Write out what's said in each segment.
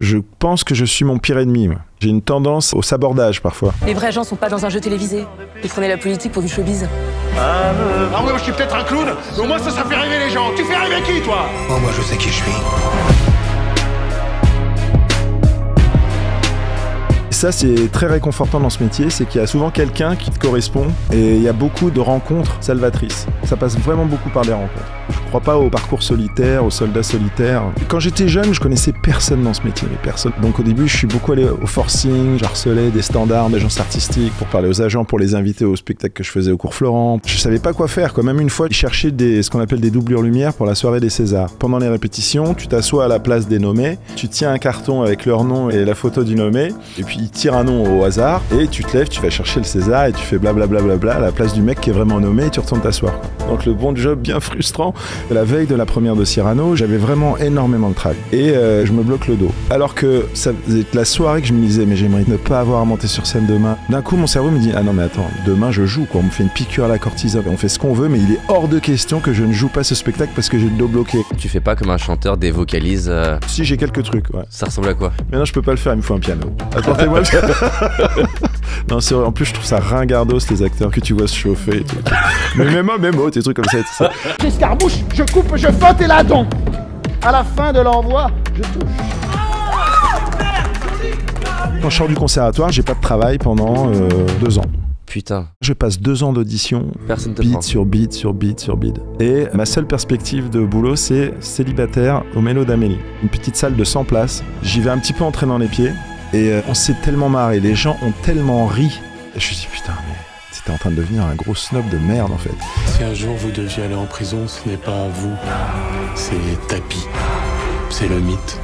Je pense que je suis mon pire ennemi. J'ai une tendance au sabordage parfois. Les vrais gens sont pas dans un jeu télévisé. Ils prenaient la politique pour du showbiz. Ah, ouais, moi je suis peut-être un clown, mais au moins ça, ça fait rêver les gens. Tu fais rêver qui, toi Oh, moi, je sais qui je suis. Ça, c'est très réconfortant dans ce métier, c'est qu'il y a souvent quelqu'un qui te correspond et il y a beaucoup de rencontres salvatrices. Ça passe vraiment beaucoup par les rencontres. Je crois pas au parcours solitaire, aux soldats solitaires. Quand j'étais jeune, je connaissais personne dans ce métier, personne. Donc au début, je suis beaucoup allé au forcing, j'harcelais des standards agences artistiques pour parler aux agents, pour les inviter au spectacle que je faisais au cours Florent. Je savais pas quoi faire, quand même une fois, je cherchais des, ce qu'on appelle des doublures lumière pour la soirée des Césars. Pendant les répétitions, tu t'assois à la place des nommés, tu tiens un carton avec leur nom et la photo du nommé, et puis il tire un nom au hasard, et tu te lèves, tu vas chercher le César, et tu fais blablabla bla bla bla à la place du mec qui est vraiment nommé, et tu retournes t'asseoir. Donc le bon job bien frustrant. La veille de la première de Cyrano, j'avais vraiment énormément de travail, et euh, je me bloque le dos. Alors que ça faisait la soirée que je me disais, mais j'aimerais ne pas avoir à monter sur scène demain. D'un coup, mon cerveau me dit, ah non mais attends, demain je joue, quoi. on me fait une piqûre à la cortisone, on fait ce qu'on veut, mais il est hors de question que je ne joue pas ce spectacle parce que j'ai le dos bloqué. Tu fais pas comme un chanteur dévocalise... Euh, si j'ai quelques trucs, ouais. Ça ressemble à quoi Mais non je peux pas le faire, il me faut un piano. Attends, non, c'est En plus, je trouve ça ringardos les acteurs que tu vois se chauffer et tout. Mais même moi, même moi, des trucs comme ça. ça. je coupe, je vote et là donc, À la fin de l'envoi, je touche quand je sors du conservatoire, j'ai pas de travail pendant euh, deux ans. Putain. Je passe deux ans d'audition, beat sur beat sur beat sur beat. Et ma seule perspective de boulot, c'est célibataire au Mélo d'Amélie. Une petite salle de 100 places. J'y vais un petit peu entraînant les pieds. Et euh, on s'est tellement marré, les gens ont tellement ri. je me suis dit, putain, mais c'était en train de devenir un gros snob de merde en fait. Si un jour vous deviez aller en prison, ce n'est pas vous, c'est Tapi. C'est le mythe.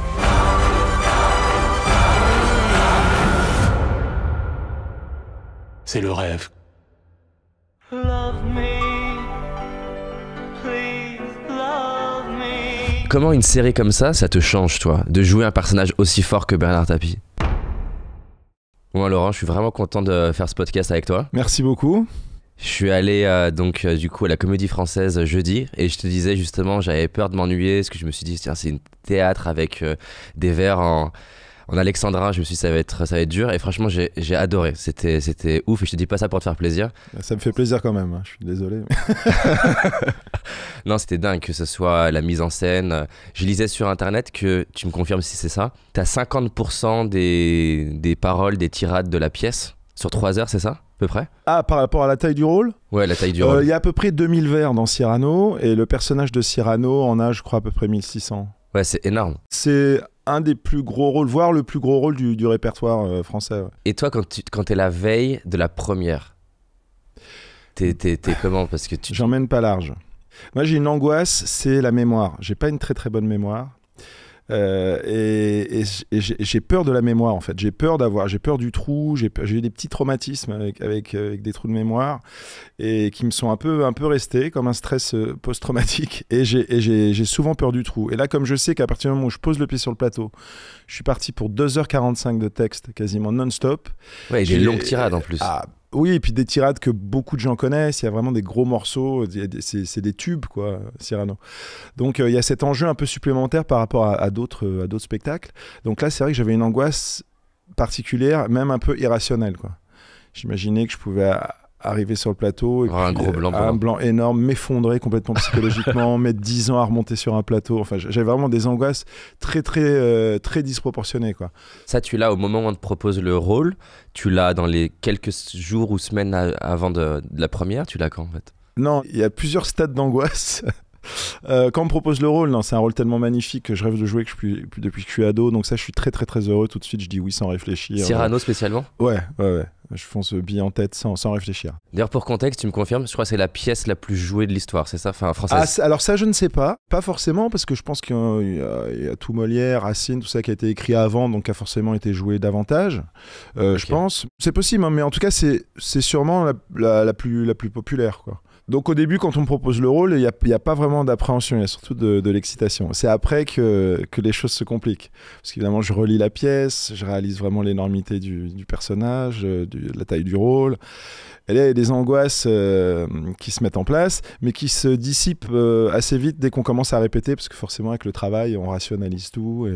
C'est le rêve. Comment une série comme ça, ça te change, toi, de jouer un personnage aussi fort que Bernard Tapie moi hein, Laurent, je suis vraiment content de faire ce podcast avec toi. Merci beaucoup. Je suis allé euh, donc euh, du coup à la Comédie Française jeudi et je te disais justement j'avais peur de m'ennuyer parce que je me suis dit tiens c'est une théâtre avec euh, des vers en en Alexandra, je me suis dit ça va être, ça va être dur. Et franchement, j'ai, adoré. C'était, ouf. Et je te dis pas ça pour te faire plaisir. Ça me fait plaisir quand même. Hein. Je suis désolé. non, c'était dingue que ce soit la mise en scène. Je lisais sur internet que, tu me confirmes si c'est ça, tu as 50% des, des paroles, des tirades de la pièce sur 3 heures, c'est ça à peu près Ah, par rapport à la taille du rôle Ouais, la taille du rôle. Euh, il y a à peu près 2000 vers dans Cyrano, et le personnage de Cyrano en a, je crois, à peu près 1600. Ouais, c'est énorme. C'est un des plus gros rôles, voire le plus gros rôle du, répertoire euh, français. Et toi, quand tu quand es la veille de la première, t'es comment Parce que tu. J'emmène pas large. Moi, j'ai une angoisse, c'est la mémoire. J'ai pas une très très bonne mémoire. Euh, et, j'ai peur de la mémoire en fait. J'ai peur d'avoir, j'ai peur du trou. J'ai eu des petits traumatismes avec, euh, avec, des trous de mémoire et qui me sont un peu, un peu restés comme un stress euh, post-traumatique. Et j'ai souvent peur du trou. Et là, comme je sais qu'à partir du moment où je pose le pied sur le plateau, je suis parti pour 2h45 de texte quasiment non-stop. Ouais, j'ai une longue tirade en plus. Ah, oui, et puis des tirades que beaucoup de gens connaissent. Il y a vraiment des gros morceaux. C'est des tubes, quoi, Cyrano. Donc, euh, il y a cet enjeu un peu supplémentaire par rapport euh, à, d'autres spectacles. Donc là, c'est vrai que j'avais une angoisse particulière, même un peu irrationnelle, quoi. J'imaginais que je pouvais arriver sur le plateau ah, euh, un blanc, énorme m'effondrer complètement psychologiquement mettre 10 ans à remonter sur un plateau enfin j'avais vraiment des angoisses très très euh, très disproportionnées quoi ça tu l'as au moment où on te propose le rôle tu l'as dans les quelques jours ou semaines avant de, la première tu l'as quand en fait non il y a plusieurs stades d'angoisse euh, quand on me propose le rôle, c'est un rôle tellement magnifique que je rêve de jouer que je depuis que je suis ado. Donc ça, je suis très très très heureux. Tout de suite, je dis oui sans réfléchir. Cyrano spécialement Ouais, ouais, Je fonce bille en tête sans, réfléchir. D'ailleurs, pour contexte, tu me confirmes, je crois que c'est la pièce la plus jouée de l'histoire, c'est ça enfin, française. Ah, alors ça, je ne sais pas. Pas forcément, parce que je pense qu'il y, a tout Molière, Racine, tout ça qui a été écrit avant, donc qui a forcément été joué davantage, euh, je pense. C'est possible, hein, mais en tout cas, c'est sûrement la, la, plus, la plus populaire. quoi. Donc au début, quand on me propose le rôle, il n'y a, pas vraiment d'appréhension, il y a surtout de, l'excitation. C'est après que, les choses se compliquent. Parce qu'évidemment, je relis la pièce, je réalise vraiment l'énormité du, personnage, euh, la taille du rôle. Et là, il y a des angoisses euh, qui se mettent en place, mais qui se dissipent euh, assez vite dès qu'on commence à répéter, parce que forcément, avec le travail, on rationalise tout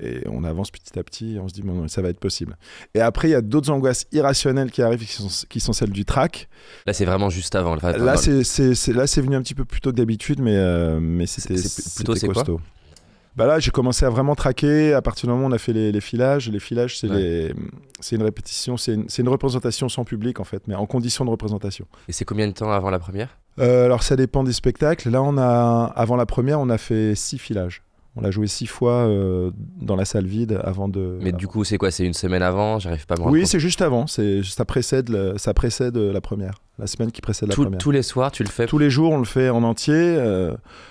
et, on avance petit à petit et on se dit, bon, ça va être possible. Et après, il y a d'autres angoisses irrationnelles qui arrivent, qui sont, celles du track. Là, c'est vraiment juste avant. Le là, c'est venu un petit peu plus tôt que d'habitude, mais, euh, mais c'était plutôt costaud. Bah là, j'ai commencé à vraiment traquer. À partir du moment où on a fait les, filages, les filages, c'est une répétition, c'est une, une, représentation sans public en fait, mais en condition de représentation. Et c'est combien de temps avant la première euh, Alors ça dépend des spectacles. Là, on a avant la première, on a fait six filages. On l'a joué six fois euh, dans la salle vide avant de. Mais du coup, c'est quoi C'est une semaine avant J'arrive pas à me Oui, c'est juste avant. C'est ça précède ça précède euh, la première, la semaine qui précède la première. Tous les soirs, tu le fais. Tous les jours, on le fait en entier,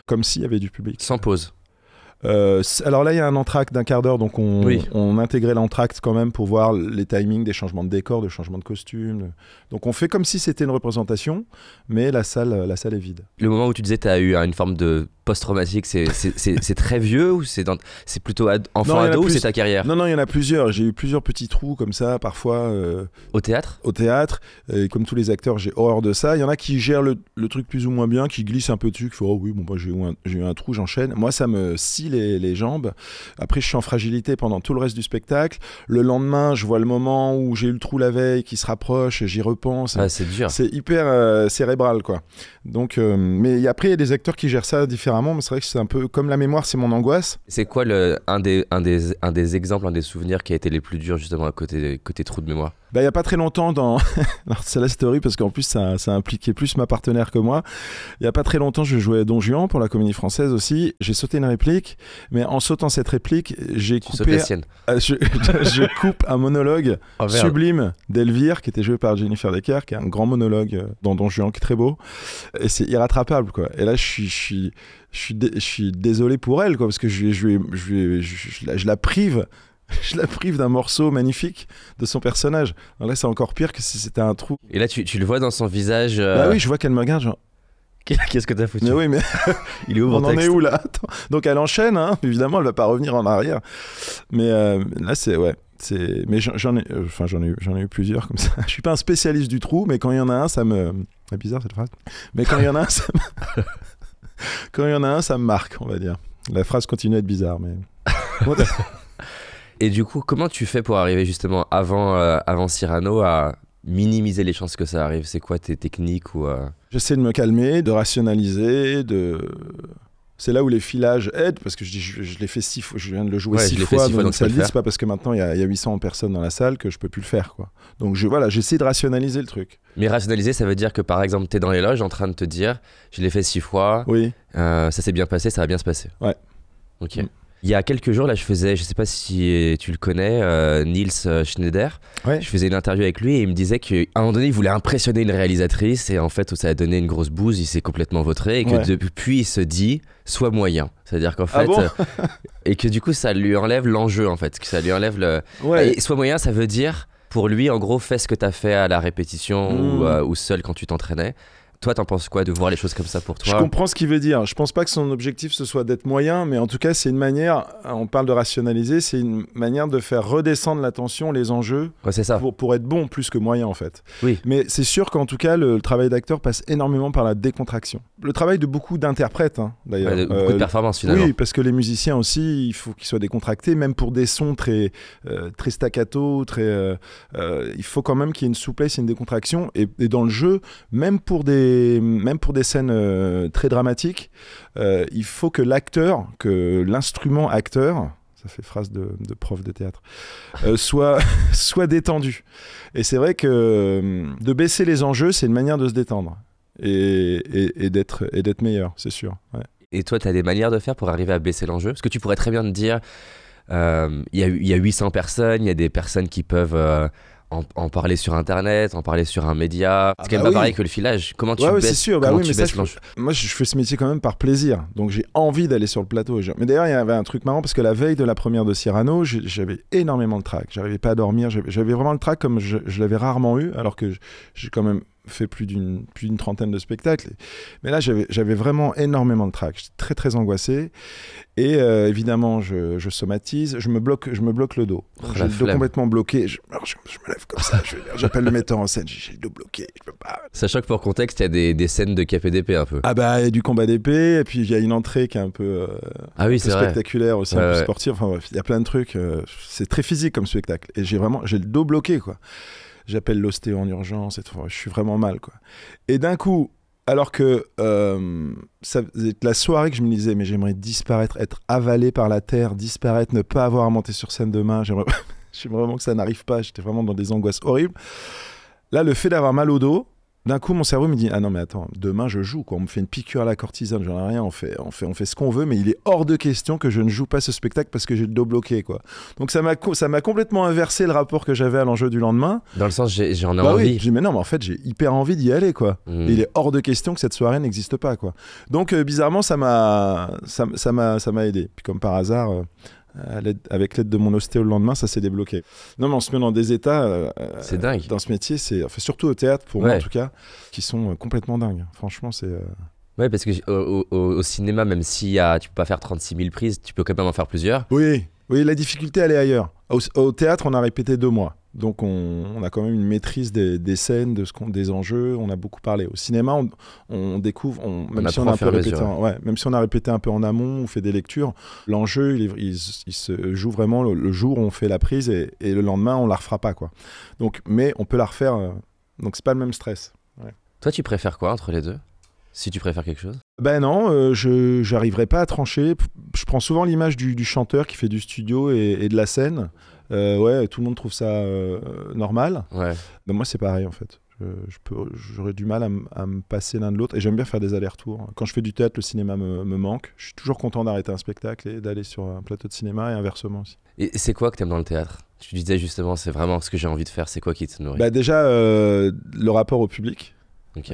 comme s'il y avait du public. Sans pause. Euh, alors là, il y a un entracte d'un quart d'heure, donc on, intégrait l'entracte quand même pour voir les timings des changements de décor, des changements de costumes Donc on fait comme si c'était une représentation, mais la salle, la salle est vide. Le moment où tu disais, tu as eu une forme de post-traumatique, c'est très vieux ou c'est plutôt enfant ado ou c'est ta carrière Non, non, il y en a plusieurs. J'ai eu plusieurs petits trous comme ça, parfois. Euh, au théâtre Au théâtre. Et comme tous les acteurs, j'ai horreur de ça. Il y en a qui gèrent le, truc plus ou moins bien, qui glissent un peu dessus, qui font Oh oui, bon, moi j'ai eu, eu, un trou, j'enchaîne. Moi, ça me scie les, les, jambes. Après, je suis en fragilité pendant tout le reste du spectacle. Le lendemain, je vois le moment où j'ai eu le trou la veille qui se rapproche, j'y repense. Ah, c'est dur. C'est hyper euh, cérébral, quoi. Donc, euh, mais après, il y a des acteurs qui gèrent ça différemment mais c'est vrai que c'est un peu comme la mémoire, c'est mon angoisse. C'est quoi le, un, des, un, des, exemples, un des souvenirs qui a été les plus durs justement à côté, côté trou de mémoire bah, il y n'y a pas très longtemps dans la Story, parce qu'en plus ça, impliquait plus ma partenaire que moi, il n'y a pas très longtemps je jouais Don Juan pour la comédie française aussi, j'ai sauté une réplique, mais en sautant cette réplique, j'ai coupé... je, je, coupe un monologue oh, sublime d'Elvire, qui était joué par Jennifer Decker, qui est un grand monologue euh, dans Don Juan qui est très beau, et c'est irrattrapable quoi. Et là Je suis je suis, je suis désolé pour elle, quoi, parce que je, je, je, je la, prive. Je la prive d'un morceau magnifique de son personnage. là, c'est encore pire que si c'était un trou. Et là, tu, tu, le vois dans son visage. ah oui, je vois qu'elle me regarde, genre. Qu'est-ce que t'as foutu mais oui, mais il est où On en est où là Donc elle enchaîne, hein. évidemment, elle va pas revenir en arrière. Mais euh, là, c'est ouais, c'est. Mais j'en ai, euh, enfin j'en ai, j'en ai eu plusieurs comme ça. Je suis pas un spécialiste du trou, mais quand il y en a un, ça me. C'est bizarre cette phrase. Mais quand il y en a un, ça me... quand il y en a un, ça me marque, on va dire. La phrase continue à être bizarre, mais. Et du coup, comment tu fais pour arriver justement avant, euh, avant Cyrano à minimiser les chances que ça arrive C'est quoi tes techniques ou euh? J'essaie de me calmer, de rationaliser, de c'est là où les filages aident, parce que je, je, je l'ai fait six fois, je viens de le jouer six, fois, dans une salle pas parce que maintenant il y, a, 800 personnes dans la salle que je peux plus le faire. Donc je, voilà, j'essaie de rationaliser le truc. Mais rationaliser, ça veut dire que par exemple, tu es dans les loges en train de te dire, je l'ai fait six fois, oui. Euh, ça s'est bien passé, ça va bien se passer. Ouais. Ok. Mm. Il y a quelques jours, là, je faisais, je sais pas si euh, tu le connais, euh, Niels euh, Schneider. Je faisais une interview avec lui et il me disait qu'à un moment donné, il voulait impressionner une réalisatrice et en fait, ça a donné une grosse bouse, il s'est complètement vautré et que depuis, il se dit, Sois moyen. C'est-à-dire qu'en ah fait. et que du coup, ça lui enlève l'enjeu, en fait. Que ça lui enlève le. soit moyen, ça veut dire, pour lui, en gros, fais ce que tu as fait à la répétition ou mmh. seul quand tu t'entraînais toi, t'en penses quoi de voir les choses comme ça pour toi Je comprends ce qu'il veut dire. Je pense pas que son objectif ce soit d'être moyen, mais en tout cas, c'est une manière. On parle de rationaliser, c'est une manière de faire redescendre l'attention, les enjeux, ça. Pour, pour, être bon plus que moyen en fait. Oui. Mais c'est sûr qu'en tout cas, le, travail d'acteur passe énormément par la décontraction. Le travail de beaucoup d'interprètes, hein, d'ailleurs. beaucoup de euh, performances finalement. Oui, parce que les musiciens aussi, il faut qu'ils soient décontractés, même pour des sons très, euh, très staccato, très. Euh, il faut quand même qu'il y ait une souplesse, une décontraction, et, et dans le jeu, même pour des même pour des scènes euh, très dramatiques, euh, il faut que l'acteur, que l'instrument acteur, ça fait phrase de, prof de théâtre, euh, soit, soit détendu. Et c'est vrai que de baisser les enjeux, c'est une manière de se détendre et, et d'être meilleur, c'est sûr. Et toi, tu as des manières de faire pour arriver à baisser l'enjeu Parce que tu pourrais très bien te dire, il y, a 800 personnes, il y a des personnes qui peuvent en, parler sur internet, en parler sur un média. Ah c'est quand même bah pas pareil que le filage. Comment tu ouais, baisses, Moi, je fais ce métier quand même par plaisir. Donc, j'ai envie d'aller sur le plateau. Mais d'ailleurs, il y avait un truc marrant parce que la veille de la première de Cyrano, j'avais énormément de trac. J'arrivais pas à dormir. J'avais vraiment le trac comme je l'avais rarement eu, alors que j'ai quand même fait plus d'une plus d'une trentaine de spectacles. Mais là, j'avais vraiment énormément de trac, J'étais très très angoissé et euh, évidemment, je, somatise, je me bloque je me bloque le dos. Oh, j'ai le dos complètement bloqué. Je, me lève comme ça. J'appelle le metteur en scène. J'ai le dos bloqué. Je peux pas. Sachant que pour contexte, il y a des, des, scènes de d'épée un peu. Ah bah il du combat d'épée et puis il y a une entrée qui est un peu, euh, ah oui, c'est spectaculaire aussi, un peu sportive. Enfin il y a plein de trucs. Euh, c'est très physique comme spectacle et j'ai vraiment j'ai le dos bloqué quoi j'appelle l'ostéo en urgence, je suis vraiment mal. Quoi. Et d'un coup, alors que euh, la soirée que je me disais, mais j'aimerais disparaître, être avalé par la terre, disparaître, ne pas avoir à monter sur scène demain, j'aimerais vraiment que ça n'arrive pas, j'étais vraiment dans des angoisses horribles. Là, le fait d'avoir mal au dos, d'un coup, mon cerveau me dit Ah non, mais attends, demain je joue, On me fait une piqûre à la cortisane, j'en ai rien, on fait, on fait, on fait ce qu'on veut, mais il est hors de question que je ne joue pas ce spectacle parce que j'ai le dos bloqué, quoi. Donc ça m'a, complètement inversé le rapport que j'avais à l'enjeu du lendemain. Dans le sens, j'en ai, bah envie. Oui, j'ai, mais non, mais en fait, j'ai hyper envie d'y aller, quoi. Hmm. il est hors de question que cette soirée n'existe pas, quoi. Donc euh, bizarrement, ça m'a, ça, ça aidé. Puis comme par hasard, euh, avec l'aide de mon ostéo le lendemain, ça s'est débloqué. Non, mais on se met dans des états. Euh, c'est dingue. Dans ce métier, c'est enfin, surtout au théâtre pour moi en tout cas, qui sont euh, complètement dingues. Franchement, c'est. Euh, ouais, parce que au, cinéma, même si tu peux pas faire 36 000 prises, tu peux quand même en faire plusieurs. Oui, oui. La difficulté, elle est ailleurs. Au, au théâtre, on a répété deux mois. Donc on, a quand même une maîtrise des, scènes, de ce qu'on, des enjeux. On a beaucoup parlé. Au cinéma, on, découvre, même si on a répété, un peu en amont, on fait des lectures. L'enjeu, il, se joue vraiment le, jour où on fait la prise et, le lendemain, on la refera pas quoi. Donc, mais on peut la refaire. Euh, donc c'est pas le même stress. Toi, tu préfères quoi entre les deux si tu préfères quelque chose Ben non, euh, je n'arriverai pas à trancher. Je prends souvent l'image du, chanteur qui fait du studio et de la scène. Euh, ouais, tout le monde trouve ça euh, normal. Ouais. moi, c'est pareil en fait. J'aurais du mal à, me passer l'un de l'autre et j'aime bien faire des allers-retours. Quand je fais du théâtre, le cinéma me, me manque. Je suis toujours content d'arrêter un spectacle et d'aller sur un plateau de cinéma et inversement aussi. Et c'est quoi que tu aimes dans le théâtre Tu disais justement, c'est vraiment ce que j'ai envie de faire, c'est quoi qui te nourrit bah, Déjà, euh, le rapport au public.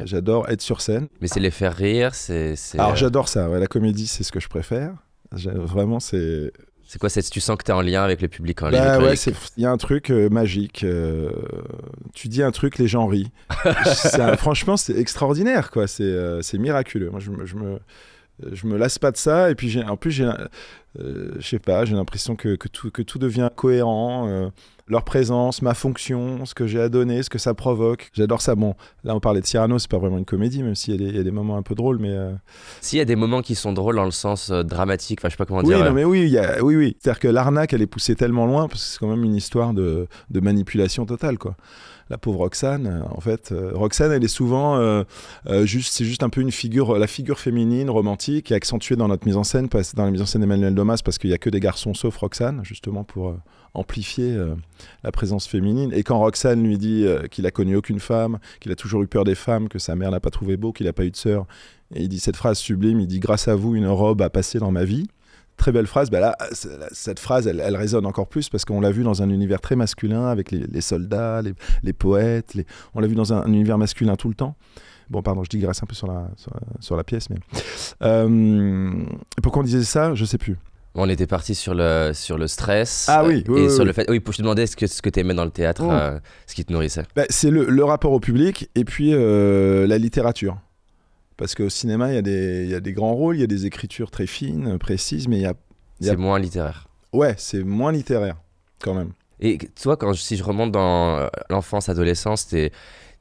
J'adore être sur scène. Mais c'est les faire rire, c'est. Alors j'adore ça, la comédie, c'est ce que je préfère. Vraiment, c'est c'est quoi cette tu sens que tu es en lien avec le public en bah, ligne ouais, il y a un truc euh, magique. Euh, tu dis un truc, les gens rient. franchement, c'est extraordinaire quoi, c'est euh, miraculeux. Moi je me euh, je me lasse pas de ça. Et puis, en plus, j'ai, euh, sais pas, j'ai l'impression que, que, tout, devient cohérent. Euh, leur présence, ma fonction, ce que j'ai à donner, ce que ça provoque. J'adore ça. Bon, là, on parlait de Cyrano, c'est pas vraiment une comédie, même s'il y, y, a des moments un peu drôles, mais. S'il y a des moments qui sont drôles dans le sens dramatique, enfin, je sais pas comment dire. Non, mais oui, oui, oui. C'est-à-dire que l'arnaque, elle est poussée tellement loin, parce que c'est quand même une histoire de, de manipulation totale, quoi la pauvre Roxane, euh, en fait, euh, Roxane, elle est souvent euh, juste, c'est juste un peu une figure, la figure féminine romantique, accentuée dans notre mise en scène, dans la mise en scène d'Emmanuel Domas, parce qu'il n'y a que des garçons sauf Roxane, justement pour amplifier la présence féminine. Et quand Roxane lui dit qu'il a connu aucune femme, qu'il a toujours eu peur des femmes, que sa mère l'a pas trouvé beau, qu'il n'a pas eu de sœur, et il dit cette phrase sublime, il dit grâce à vous une robe a passé dans ma vie. Très belle phrase. Bah là, cette phrase, elle, résonne encore plus parce qu'on l'a vu dans un univers très masculin avec les, soldats, les, poètes. On l'a vu dans un, univers masculin tout le temps. Bon, pardon, je digresse un peu sur la, sur la, pièce, mais. Euh, pourquoi on disait ça Je sais plus. On était parti sur le, sur le stress. Ah oui, oui Et sur le fait. Oui, pour te demander ce que, ce que tu aimais dans le théâtre, oh. euh, ce qui te nourrissait. Bah, c'est le, rapport au public et puis euh, la littérature. Parce qu'au cinéma, il y, a des, y a des grands rôles, il y a des écritures très fines, précises, mais il y a. C'est moins littéraire. Ouais, c'est moins littéraire, quand même. Et toi, quand, si je remonte dans euh, l'enfance, adolescence, t'es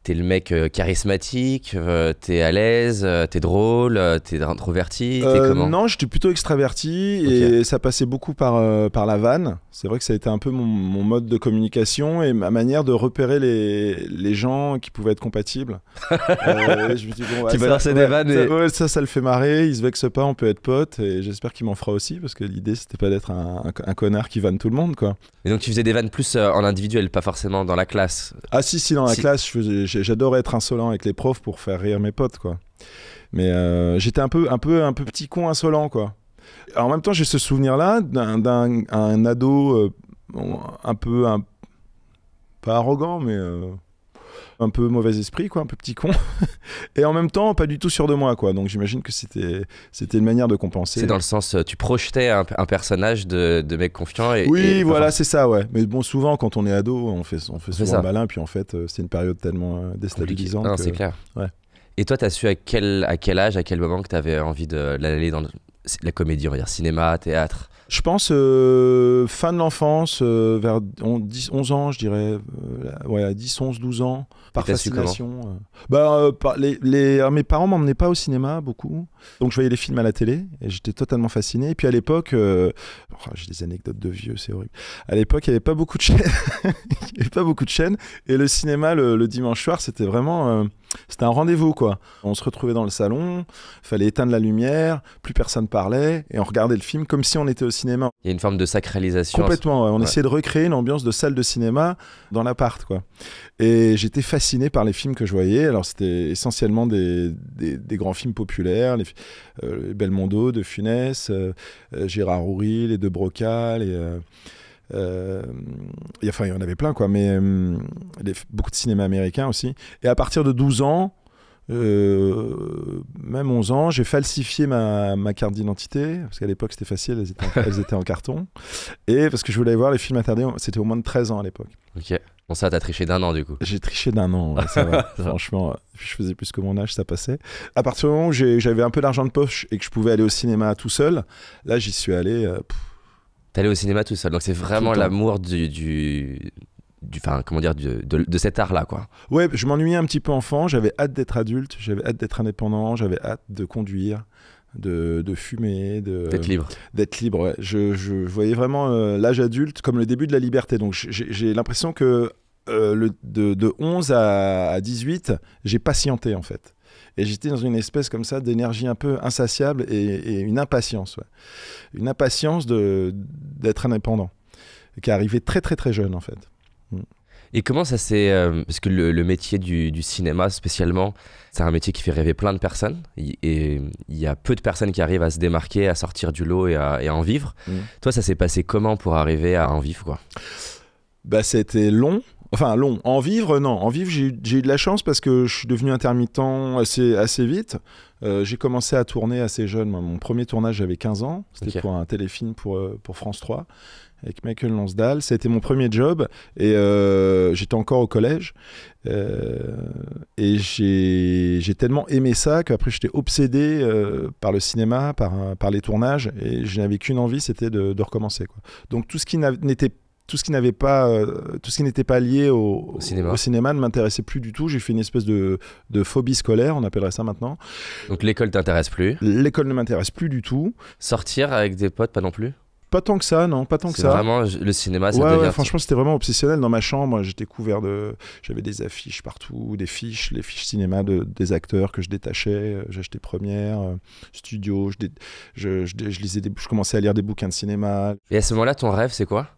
t'es le mec euh, charismatique, euh, t'es à l'aise, euh, t'es drôle, t'es introverti, t'es comment Non, j'étais plutôt extraverti et ça passait beaucoup par, par la vanne. C'est vrai que ça a été un peu mon, mode de communication et ma manière de repérer les, les gens qui pouvaient être compatibles. je me dis, des vannes. Ça, ça, ça, le fait marrer, il se vexe pas, on peut être potes et j'espère qu'il m'en fera aussi parce que l'idée c'était pas d'être un, connard qui vanne tout le monde quoi. Et donc tu faisais des vannes plus en individuel, pas forcément dans la classe Ah si, si, dans la classe je faisais j'adore être insolent avec les profs pour faire rire mes potes, quoi. Mais euh, j'étais un peu, un peu, un petit con insolent, quoi. en même temps, j'ai ce souvenir-là d'un ado euh, un peu, un, pas arrogant, mais euh, un peu mauvais esprit, quoi, un peu petit con, et en même temps pas du tout sûr de moi, quoi. Donc j'imagine que c'était c'était une manière de compenser. C'est dans le sens, euh, tu projetais un, personnage de, mec confiant. Et, oui, voilà, c'est ça, ouais. Mais bon, souvent quand on est ado, on fait on fait souvent malin, puis en fait euh, c'est une période tellement euh, déstabilisante. c'est clair. Et toi, t'as su à quel à quel âge, à quel moment que t'avais envie de dans la comédie, on va dire cinéma, théâtre. Je pense euh, fin de l'enfance, euh, vers 10, 11 ans, je dirais. Euh, ouais, 10, 11, 12 ans, par fascination. Bah, les, mes parents m'emmenaient pas au cinéma beaucoup. Donc je voyais les films à la télé et j'étais totalement fasciné. Et puis à l'époque, oh, j'ai des anecdotes de vieux, c'est horrible. À l'époque, il n'y avait pas beaucoup de chaînes. il y avait pas beaucoup de chaînes. Et le cinéma le dimanche soir, c'était vraiment c'était un rendez-vous quoi. On se retrouvait dans le salon, fallait éteindre la lumière, plus personne parlait et on regardait le film comme si on était au cinéma. Il y a une forme de sacralisation. Complètement, on essayait de recréer une ambiance de salle de cinéma dans l'appart quoi. Et j'étais fasciné par les films que je voyais. Alors c'était essentiellement des, grands films populaires, les, euh, Belmondo, De Funès, euh, euh, Gérard Houry, les De Broca, euh, enfin, il y en avait plein, quoi, mais euh, beaucoup de cinéma américain aussi. Et à partir de 12 ans, euh, même 11 ans, j'ai falsifié ma, carte d'identité, parce qu'à l'époque c'était facile, elles étaient, en, carton. Et parce que je voulais voir les films interdits, c'était au moins de 13 ans à l'époque. Ok. Bon, ça, t'as triché d'un an du coup. J'ai triché d'un an, Franchement, je faisais plus que mon âge, ça passait. À partir du moment où j'avais un peu d'argent de poche et que je pouvais aller au cinéma tout seul, là j'y suis allé aller au cinéma tout seul. Donc c'est vraiment l'amour du, du comment dire, de, de, cet art-là, quoi. Ouais, je m'ennuyais un petit peu enfant. J'avais hâte d'être adulte. J'avais hâte d'être indépendant. J'avais hâte de conduire, de, de fumer, de d'être libre. D'être libre. Je, je, voyais vraiment euh, l'âge adulte comme le début de la liberté. Donc j'ai l'impression que euh, le, de, de, 11 à 18, j'ai patienté en fait. Et j'étais dans une espèce comme ça d'énergie un peu insatiable et, une impatience. Une impatience d'être indépendant, qui est arrivée très très très jeune en fait. Mm. Et comment ça s'est... Euh, parce que le, métier du, cinéma spécialement, c'est un métier qui fait rêver plein de personnes. Et il y a peu de personnes qui arrivent à se démarquer, à sortir du lot et à, en vivre. Mm. Toi, ça s'est passé comment pour arriver à en vivre quoi bah, C'était long. Enfin, long. En vivre, non. En vivre, j'ai eu de la chance parce que je suis devenu intermittent assez, vite. Euh, j'ai commencé à tourner assez jeune. Mon premier tournage, j'avais 15 ans. C'était pour un téléfilm pour, euh, France 3 avec Michael Lonsdale. Ça a été mon premier job et euh, j'étais encore au collège. et j'ai tellement aimé ça qu'après j'étais obsédé par le cinéma, par, les tournages et je n'avais qu'une envie, c'était de, recommencer. Donc tout ce qui n'était pas tout ce qui n'avait pas, euh, tout ce qui n'était pas lié au, cinéma. cinéma. ne m'intéressait plus du tout. J'ai fait une espèce de, de, phobie scolaire, on appellerait ça maintenant. Donc l'école t'intéresse plus L'école ne m'intéresse plus du tout. Sortir avec des potes, pas non plus pas tant que ça, non, pas tant que ça. Vraiment, le cinéma, franchement, c'était vraiment obsessionnel. Dans ma chambre, j'étais couvert de. J'avais des affiches partout, des fiches, les fiches cinéma de, des acteurs que je détachais. Euh, j'achetais première, euh, studio, je, je, je, lisais je commençais à lire des bouquins de cinéma. Et à ce moment-là, ton rêve, c'est quoi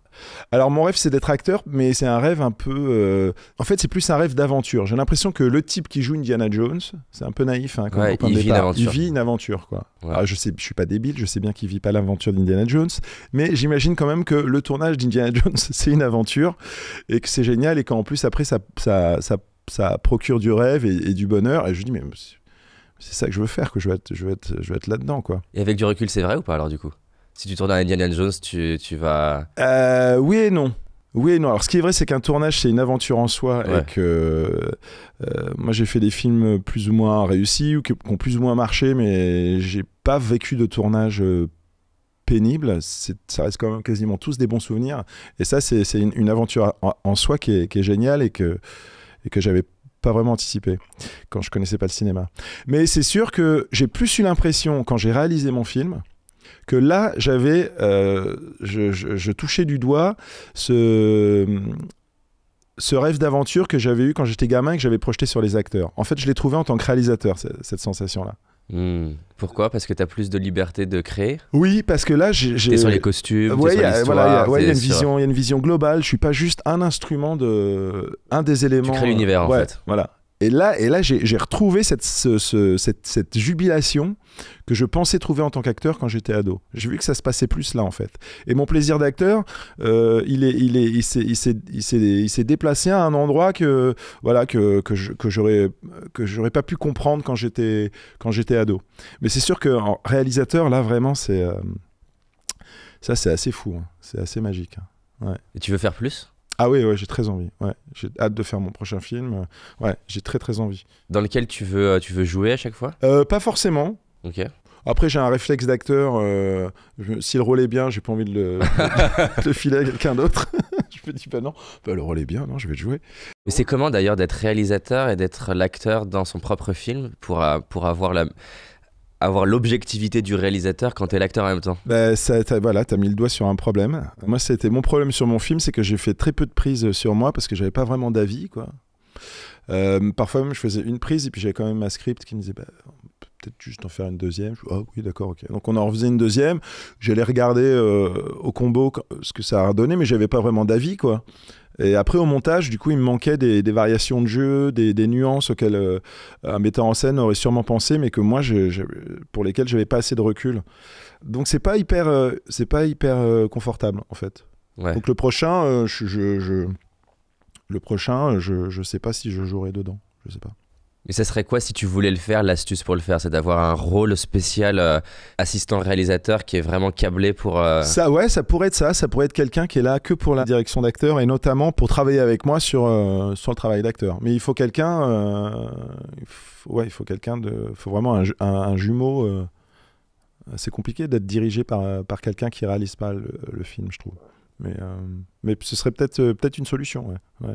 alors mon rêve c'est d'être acteur, mais c'est un rêve un peu... Euh, en fait c'est plus un rêve d'aventure. J'ai l'impression que le type qui joue Indiana Jones, c'est un peu naïf hein, comme il, vit une aventure. Quoi. Ah, je sais, je suis pas débile, je sais bien qu'il vit pas l'aventure d'Indiana Jones, mais j'imagine quand même que le tournage d'Indiana Jones c'est une aventure et que c'est génial et qu'en plus après ça, procure du rêve et, du bonheur. Et je dis mais c'est ça que je veux faire, que je veux être, je être là-dedans, quoi. Et avec du recul, c'est vrai ou pas alors du coup si tu tournes à Indiana Jones, tu, vas. Euh, oui et non. Oui non. Alors, ce qui est vrai, c'est qu'un tournage, c'est une aventure en soi. Et que euh, moi, j'ai fait des films plus ou moins réussis ou qui ont plus ou moins marché, mais j'ai pas vécu de tournage euh, pénible. Ça reste quand même quasiment tous des bons souvenirs. Et ça, c'est une, aventure en, soi qui est, qui géniale et que, et que j'avais pas vraiment anticipé quand je connaissais pas le cinéma. Mais c'est sûr que j'ai plus eu l'impression, quand j'ai réalisé mon film, que là, j'avais, euh, je, touchais du doigt ce, ce rêve d'aventure que j'avais eu quand j'étais gamin et que j'avais projeté sur les acteurs. En fait, je l'ai trouvé en tant que réalisateur, cette, sensation-là. Hmm. Pourquoi Parce que tu as plus de liberté de créer Oui, parce que là, j'ai. sur les costumes, ouais, il y, a une vision, globale. Je suis pas juste un instrument de. Un des éléments. Tu crées l'univers, en fait. Voilà. Et là, et là j'ai retrouvé cette, cette, jubilation que je pensais trouver en tant qu'acteur quand j'étais ado. J'ai vu que ça se passait plus là, en fait. Et mon plaisir d'acteur, euh, il s'est il est, il déplacé à un endroit que, voilà, que, que j'aurais que pas pu comprendre quand j'étais ado. Mais c'est sûr qu'en réalisateur, là, vraiment, c'est... Euh, ça, c'est assez fou. Hein. C'est assez magique. Hein. Et tu veux faire plus ah oui, j'ai très envie. Ouais, j'ai hâte de faire mon prochain film. Ouais, j'ai très très envie. Dans lequel tu veux, euh, tu veux jouer à chaque fois euh, Pas forcément. Ok. Après, j'ai un réflexe d'acteur. Euh, si le rôle est bien, j'ai pas envie de le, filer à quelqu'un d'autre. je me dis pas bah non. Bah, le rôle est bien, non, je vais le jouer. Mais c'est comment d'ailleurs d'être réalisateur et d'être l'acteur dans son propre film pour, pour avoir la, avoir l'objectivité du réalisateur quand t'es l'acteur en même temps bah, ça, as, Voilà, t'as mis le doigt sur un problème. Moi, c'était mon problème sur mon film, c'est que j'ai fait très peu de prises euh, sur moi parce que j'avais pas vraiment d'avis, quoi. Euh, parfois je faisais une prise et puis j'avais quand même un script qui me disait bah, peut-être juste en faire une deuxième. Ah oui, d'accord, ok. Donc on en refaisait une deuxième. J'allais regarder euh, au combo ce que ça a donné, mais j'avais pas vraiment d'avis, quoi. Et après, au montage, du coup, il me manquait des, variations de jeu, des, nuances auxquelles euh, un metteur en scène aurait sûrement pensé, mais que moi, je, pour lesquelles pas assez de recul. Donc, c'est pas hyper, euh, c'est pas hyper euh, confortable, en fait. Donc, le prochain, je, je, le prochain, je, je sais pas si je jouerai dedans. Je sais pas. Mais ça serait quoi si tu voulais le faire L'astuce pour le faire, c'est d'avoir un rôle spécial euh, assistant réalisateur qui est vraiment câblé pour. Euh, ça, ouais, ça pourrait être ça. Ça pourrait être quelqu'un qui est là que pour la direction d'acteur et notamment pour travailler avec moi sur euh, sur le travail d'acteur. Mais il faut quelqu'un, ouais, il faut quelqu'un de, faut vraiment un, jumeau. C'est compliqué d'être dirigé par par quelqu'un qui réalise pas le film, je trouve. Euh, mais, ce serait peut-être euh, peut-être une solution. Ouais.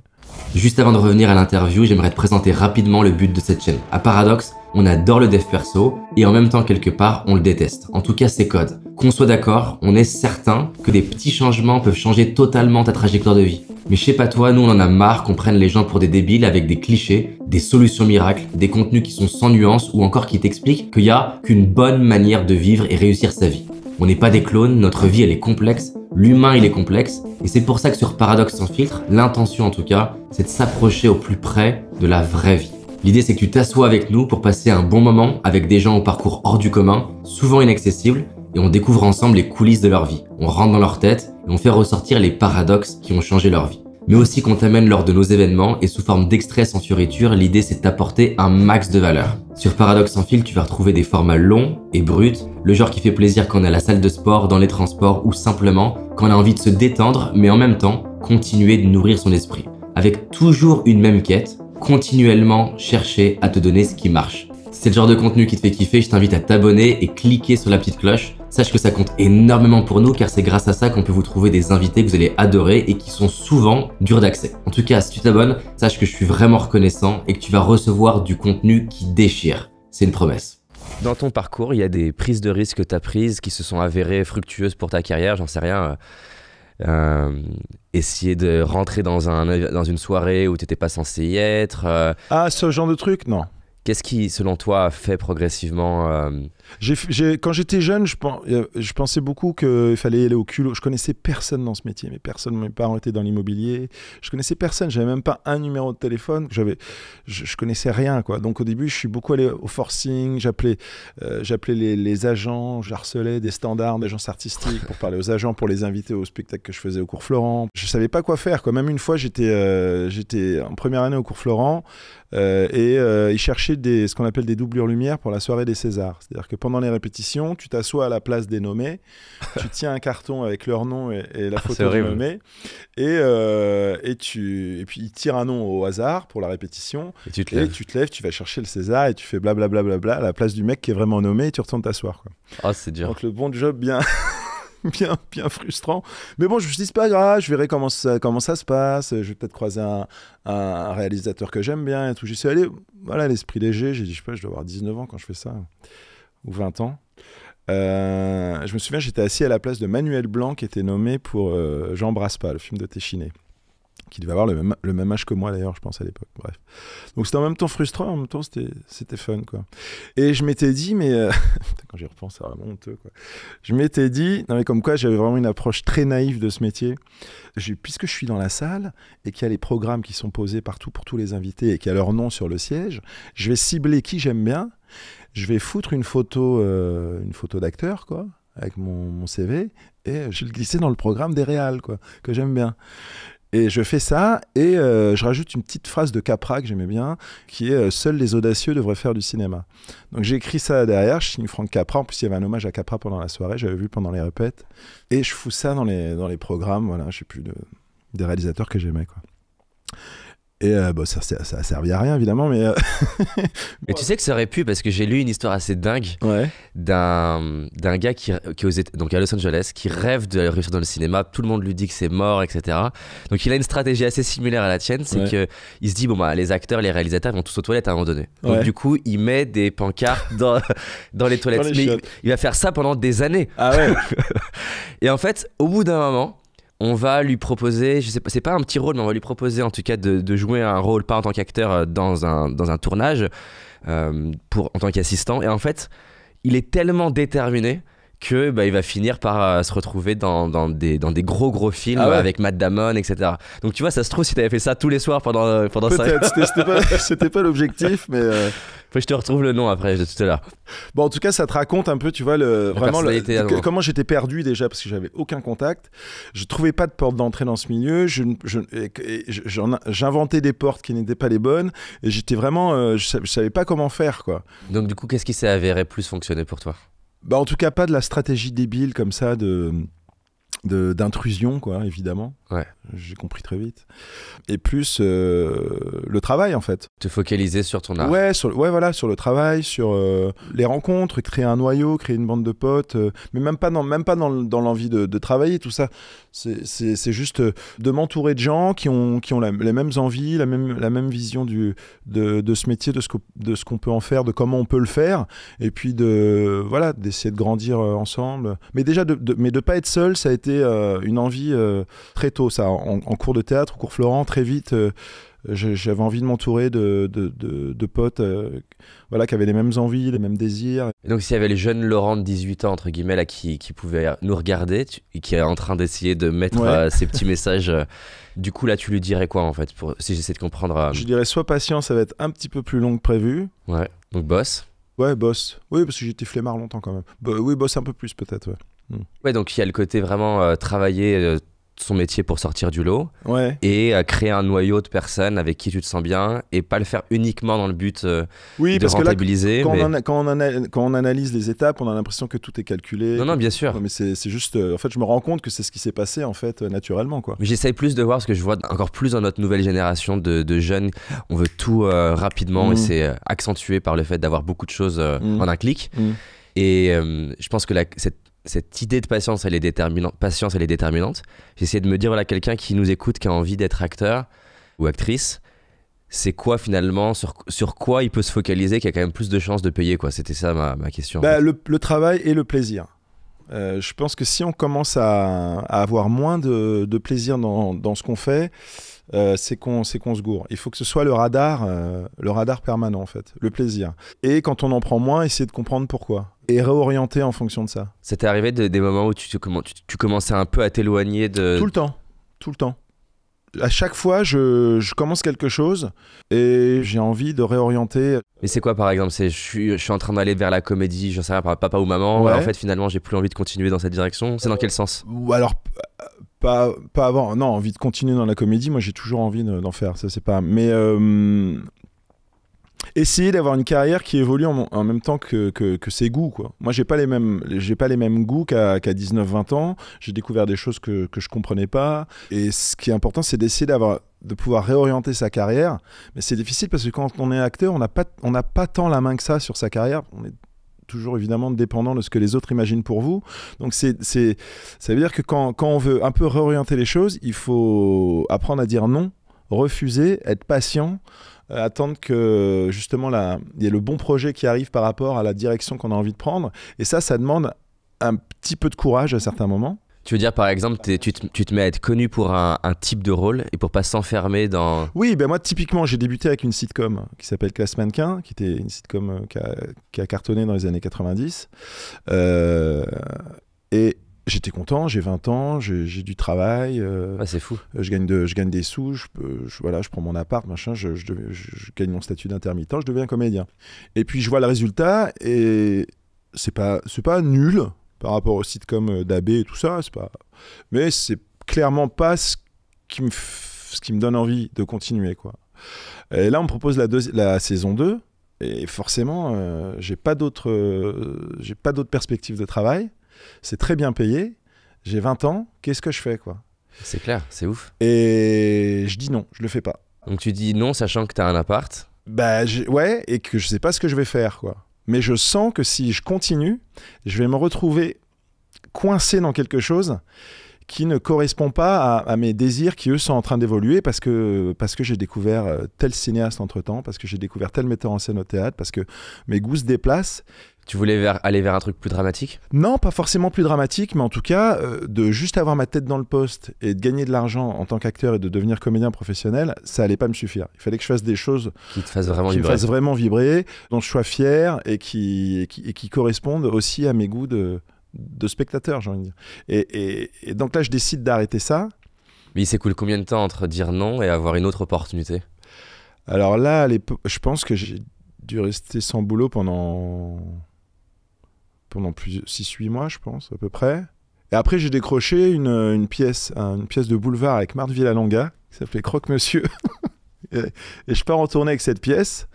Juste avant de revenir à l'interview, j'aimerais te présenter rapidement le but de cette chaîne. À paradoxe, on adore le dev perso et en même temps, quelque part, on le déteste. En tout cas, c'est code. Qu'on soit d'accord, on est certain que des petits changements peuvent changer totalement ta trajectoire de vie. Mais je sais pas toi, nous on en a marre qu'on prenne les gens pour des débiles avec des clichés, des solutions miracles, des contenus qui sont sans nuance ou encore qui t'expliquent qu'il n'y a qu'une bonne manière de vivre et réussir sa vie. On n'est pas des clones, notre vie elle est complexe, l'humain il est complexe, et c'est pour ça que sur Paradoxe sans filtre, l'intention en tout cas, c'est de s'approcher au plus près de la vraie vie. L'idée c'est que tu t'assoies avec nous pour passer un bon moment avec des gens au parcours hors du commun, souvent inaccessibles, et on découvre ensemble les coulisses de leur vie. On rentre dans leur tête et on fait ressortir les paradoxes qui ont changé leur vie mais aussi qu'on t'amène lors de nos événements et sous forme d'extrait sans fioriture, l'idée c'est d'apporter un max de valeur. Sur Paradoxe en fil, tu vas retrouver des formats longs et bruts, le genre qui fait plaisir quand on est à la salle de sport, dans les transports ou simplement quand on a envie de se détendre mais en même temps continuer de nourrir son esprit. Avec toujours une même quête, continuellement chercher à te donner ce qui marche c'est le genre de contenu qui te fait kiffer, je t'invite à t'abonner et cliquer sur la petite cloche. Sache que ça compte énormément pour nous car c'est grâce à ça qu'on peut vous trouver des invités que vous allez adorer et qui sont souvent durs d'accès. En tout cas, si tu t'abonnes, sache que je suis vraiment reconnaissant et que tu vas recevoir du contenu qui déchire. C'est une promesse. Dans ton parcours, il y a des prises de risques que tu as prises qui se sont avérées fructueuses pour ta carrière, j'en sais rien. Euh, euh, essayer de rentrer dans, un, dans une soirée où tu n'étais pas censé y être. Euh, ah, ce genre de truc Non. Qu'est-ce qui, selon toi, fait progressivement euh, quand j'étais jeune, je, euh, je, pensais beaucoup qu'il fallait aller au culot. Je connaissais personne dans ce métier, mais personne, mes parents étaient dans l'immobilier. Je connaissais personne, j'avais même pas un numéro de téléphone. J'avais, je, je, connaissais rien, quoi. Donc au début, je suis beaucoup allé au forcing. J'appelais, euh, j'appelais les, agents, j'harcelais des standards, des agences artistiques pour parler aux agents, pour les inviter au spectacle que je faisais au cours Florent. Je savais pas quoi faire, quoi. Même une fois, j'étais, euh, j'étais en première année au cours Florent et ils cherchaient des, ce qu'on appelle des doublures lumière pour la soirée des Césars. C'est-à-dire que pendant les répétitions, tu t'assois à la place des nommés, tu tiens un carton avec leur nom et, la ah, photo des nommés, et, euh, et, tu, et puis ils tirent un nom au hasard pour la répétition, et tu te, lèves. Tu, te lèves tu vas chercher le César, et tu fais blablabla bla bla bla à la place du mec qui est vraiment nommé, et tu retournes t'asseoir. Ah, c'est dur. Donc le bon job bien... bien, bien frustrant. Mais bon, je me dis pas, grave, je verrai comment ça, comment ça se passe. Je vais peut-être croiser un, réalisateur que j'aime bien et tout. J'y suis allé, voilà, l'esprit léger. J'ai dit, je sais pas, je dois avoir 19 ans quand je fais ça ou 20 ans. Euh, je me souviens, j'étais assis à la place de Manuel Blanc, qui était nommé pour euh, Jean Braspa, le film de Téchiné, qui devait avoir le même, le même âge que moi d'ailleurs, je pense à l'époque. Bref. Donc c'était en même temps frustrant, en même temps c'était fun. quoi. Et je m'étais dit, mais euh, quand j'y repense, c'est vraiment honteux. Quoi. Je m'étais dit, non mais comme quoi j'avais vraiment une approche très naïve de ce métier. puisque je suis dans la salle et qu'il y a les programmes qui sont posés partout pour tous les invités et qu'il y a leur nom sur le siège, je vais cibler qui j'aime bien je vais foutre une photo, euh, une photo d'acteur, quoi, avec mon, CV, et je vais le glisser dans le programme des réals, quoi, que j'aime bien. Et je fais ça, et euh, je rajoute une petite phrase de Capra que j'aimais bien, qui est euh, Seuls les audacieux devraient faire du cinéma ⁇ Donc j'ai écrit ça derrière, je signe Franck Capra, en plus il y avait un hommage à Capra pendant la soirée, j'avais vu pendant les répètes, et je fous ça dans les, dans les programmes, voilà, je plus, de, des réalisateurs que j'aimais. quoi. Et euh, bah, ça, ça, ça, a servi à rien, évidemment, mais. Euh, mais tu sais que ça aurait pu, parce que j'ai lu une histoire assez dingue d'un, d'un gars qui, qui donc à Los Angeles qui rêve de réussir dans le cinéma. Tout le monde lui dit que c'est mort, etc. Donc il a une stratégie assez similaire à la tienne c'est que qu'il se dit, bon, bah, les acteurs, les réalisateurs vont tous aux toilettes à un moment donné. Donc du coup, il met des pancartes dans, dans les toilettes. mais il, il, va faire ça pendant des années. Ah ouais Et en fait, au bout d'un moment, on va lui proposer, je sais pas, c'est pas un petit rôle, mais on va lui proposer en tout cas de, jouer un rôle, pas en tant qu'acteur, euh, dans un, dans un tournage, euh, pour, en tant qu'assistant. Et en fait, il est tellement déterminé que bah, il va finir par euh, se retrouver dans, des, dans des gros gros films ah avec Matt Damon, etc. Donc tu vois, ça se trouve, si t'avais fait ça tous les soirs pendant, euh, ça pendant c'était pas, l'objectif, mais. Euh. Faut que je te retrouve le nom après, de tout à l'heure. Bon, en tout cas, ça te raconte un peu, tu vois, le, vraiment le, hein. comment j'étais perdu déjà parce que j'avais aucun contact. Je trouvais pas de porte d'entrée dans ce milieu. J'inventais des portes qui n'étaient pas les bonnes. Et j'étais vraiment. je, savais pas comment faire, quoi. Donc, du coup, qu'est-ce qui s'est avéré plus fonctionner pour toi bah, en tout cas, pas de la stratégie débile comme ça de d'intrusion, quoi, évidemment. Ouais. J'ai compris très vite. Et plus euh, le travail, en fait. Te focaliser sur ton art. Ouais, sur, ouais voilà, sur le travail, sur euh, les rencontres, créer un noyau, créer une bande de potes. Euh, mais même pas dans, même pas dans, dans l'envie de, travailler, tout ça. C'est juste de m'entourer de gens qui ont, qui ont les mêmes envies, la même, la même vision du, de, de ce métier, de ce qu'on peut en faire, de comment on peut le faire. Et puis de, voilà, d'essayer de grandir ensemble. Mais déjà, de, mais de pas être seul, ça a été euh, une envie euh, très tôt, ça, en, cours de théâtre, cours Florent, très vite euh, j'avais envie de m'entourer de, de, potes voilà, qui avaient les mêmes envies, les mêmes désirs. donc s'il y avait les jeunes Laurent de 18 ans, entre guillemets, là, qui, qui pouvait nous regarder, et qui est en train d'essayer de mettre ces petits messages, du coup là tu lui dirais quoi en fait, pour, si j'essaie de comprendre Je dirais soit patient, ça va être un petit peu plus long que prévu. Ouais, donc boss. Ouais, boss. Oui, parce que j'étais flemmard longtemps quand même. Bah, oui, boss un peu plus peut-être, ouais. Mm. Ouais, donc il y a le côté vraiment euh, travailler euh, son métier pour sortir du lot et euh, créer un noyau de personnes avec qui tu te sens bien et pas le faire uniquement dans le but oui, de parce rentabiliser. Que là, quand, on quand, on analyse les étapes, on a l'impression que tout est calculé. Non, non, bien sûr. mais c'est juste, en fait, je me rends compte que c'est ce qui s'est passé en fait naturellement quoi. J'essaye plus de voir ce que je vois encore plus dans notre nouvelle génération de, jeunes. On veut tout rapidement et mm. c'est accentué par le fait d'avoir beaucoup de choses mm. en un clic. Et je pense que cette cette idée de patience, elle est déterminante. Patience, elle est déterminante. J'essayais de me dire, voilà, quelqu'un qui nous écoute, qui a envie d'être acteur ou actrice, c'est quoi finalement, sur, quoi il peut se focaliser, qui a quand même plus de chances de payer, quoi. C'était ça ma, question. Bah, le, travail et le plaisir. Euh, je pense que si on commence à, avoir moins de, plaisir dans, dans ce qu'on fait, euh, qu'on c'est qu'on se gourre. Il faut que ce soit le radar, euh, le radar permanent en fait, le plaisir. Et quand on en prend moins, essayer de comprendre pourquoi et réorienter en fonction de ça. Ça t'est arrivé des moments où tu, tu, tu commençais un peu à t'éloigner de... Tout le temps, tout le temps à chaque fois, je, je, commence quelque chose et j'ai envie de réorienter. Mais c'est quoi, par exemple C'est je suis, je suis en train d'aller vers la comédie, ne sais pas papa ou maman. en fait, finalement, j'ai plus envie de continuer dans cette direction. C'est dans quel sens Ou alors, pas, avant. Non, envie de continuer dans la comédie, moi j'ai toujours envie d'en faire, ça c'est pas. Mais euh, essayer d'avoir une carrière qui évolue en, même temps que, que, ses goûts. Quoi. Moi j'ai pas, les mêmes, pas les mêmes goûts qu'à 19-20 ans. J'ai découvert des choses que, que je comprenais pas. Et ce qui est important, c'est d'essayer d'avoir de pouvoir réorienter sa carrière. Mais c'est difficile parce que quand on est acteur, on n'a pas, on n'a pas tant la main que ça sur sa carrière. On est toujours évidemment dépendant de ce que les autres imaginent pour vous. Donc c'est, c'est, ça veut dire que quand, quand on veut un peu réorienter les choses, il faut apprendre à dire non, refuser, être patient euh, attendre que justement il y ait le bon projet qui arrive par rapport à la direction qu'on a envie de prendre. Et ça, ça demande un petit peu de courage à certains moments. Tu veux dire, par exemple, tu te, mets à être connu pour un, type de rôle et pour pas s'enfermer dans. Oui, ben moi, typiquement, j'ai débuté avec une sitcom qui s'appelle Classe Mannequin, qui était une sitcom euh, qui a, qui a cartonné dans les années 90. Euh, et j'étais content, j'ai 20 ans, j'ai du travail. ah, c'est fou. Je gagne, de, je gagne des sous, je, voilà, je prends mon appart, machin, je, gagne mon statut d'intermittent, je deviens comédien. Et puis je vois le résultat et c'est pas, pas nul, par rapport site comme euh, Dabé et tout ça. Pas... Mais c'est clairement pas ce qui, me ce qui me donne envie de continuer. Quoi. Et là, on me propose la, la saison 2. Et forcément, euh, euh, j'ai pas d'autres perspectives de travail. C'est très bien payé. J'ai 20 ans. Qu'est-ce que je fais quoi C'est clair, c'est ouf. Et je dis non, je le fais pas. Donc tu dis non, sachant que tu as un appart. Bah ouais, et que je sais pas ce que je vais faire quoi mais je sens que si je continue, je vais me retrouver coincé dans quelque chose qui ne correspond pas à, mes désirs qui, eux, sont en train d'évoluer parce que, parce que j'ai découvert euh, tel cinéaste entre-temps, parce que j'ai découvert tel metteur en scène au théâtre, parce que mes goûts se déplacent. Tu voulais aller vers un truc plus dramatique Non, pas forcément plus dramatique, mais en tout cas, euh, de juste avoir ma tête dans le poste et de gagner de l'argent en tant qu'acteur et de devenir comédien professionnel, ça allait pas me suffire. Il fallait que je fasse des choses qui, te fassent vraiment vibrer. me fassent vraiment vibrer, dont je sois fier qui, et qui correspondent aussi à mes goûts de, de spectateurs, j'ai envie de dire. Et, donc là, je décide d'arrêter ça. Mais il s'écoule combien de temps entre dire non et avoir une autre opportunité Alors là, je pense que j'ai dû rester sans boulot pendant, pendant plus 6-8 mois, je pense, à peu près. Et après, j'ai décroché une, une pièce, une pièce de boulevard avec Marthe Villalonga, qui s'appelait Croque-Monsieur. et je pars en tournée avec cette pièce.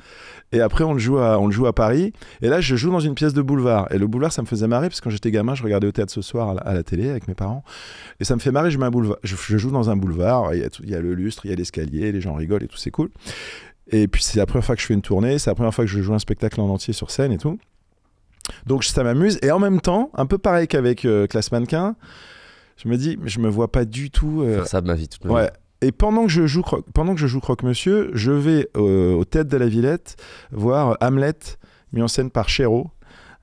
Et après, on le, joue à, on joue à Paris. Et là, je joue dans une pièce de boulevard. Et le boulevard, ça me faisait marrer, parce que quand j'étais gamin, je regardais au théâtre ce soir à la, télé avec mes parents. Et ça me fait marrer, je, mets je, joue dans un boulevard. Il y, a le lustre, il y a l'escalier, les gens rigolent et tout, c'est cool. Et puis, c'est la première fois que je fais une tournée, c'est la première fois que je joue un spectacle en entier sur scène et tout. Donc, ça m'amuse. Et en même temps, un peu pareil qu'avec euh, Classe Mannequin, je me dis, je me vois pas du tout. Euh, ça de ma vie toute ma ouais. Et pendant que je joue, pendant que je joue Croque Monsieur, je vais au Théâtre de la Villette voir Hamlet mis en scène par Chéreau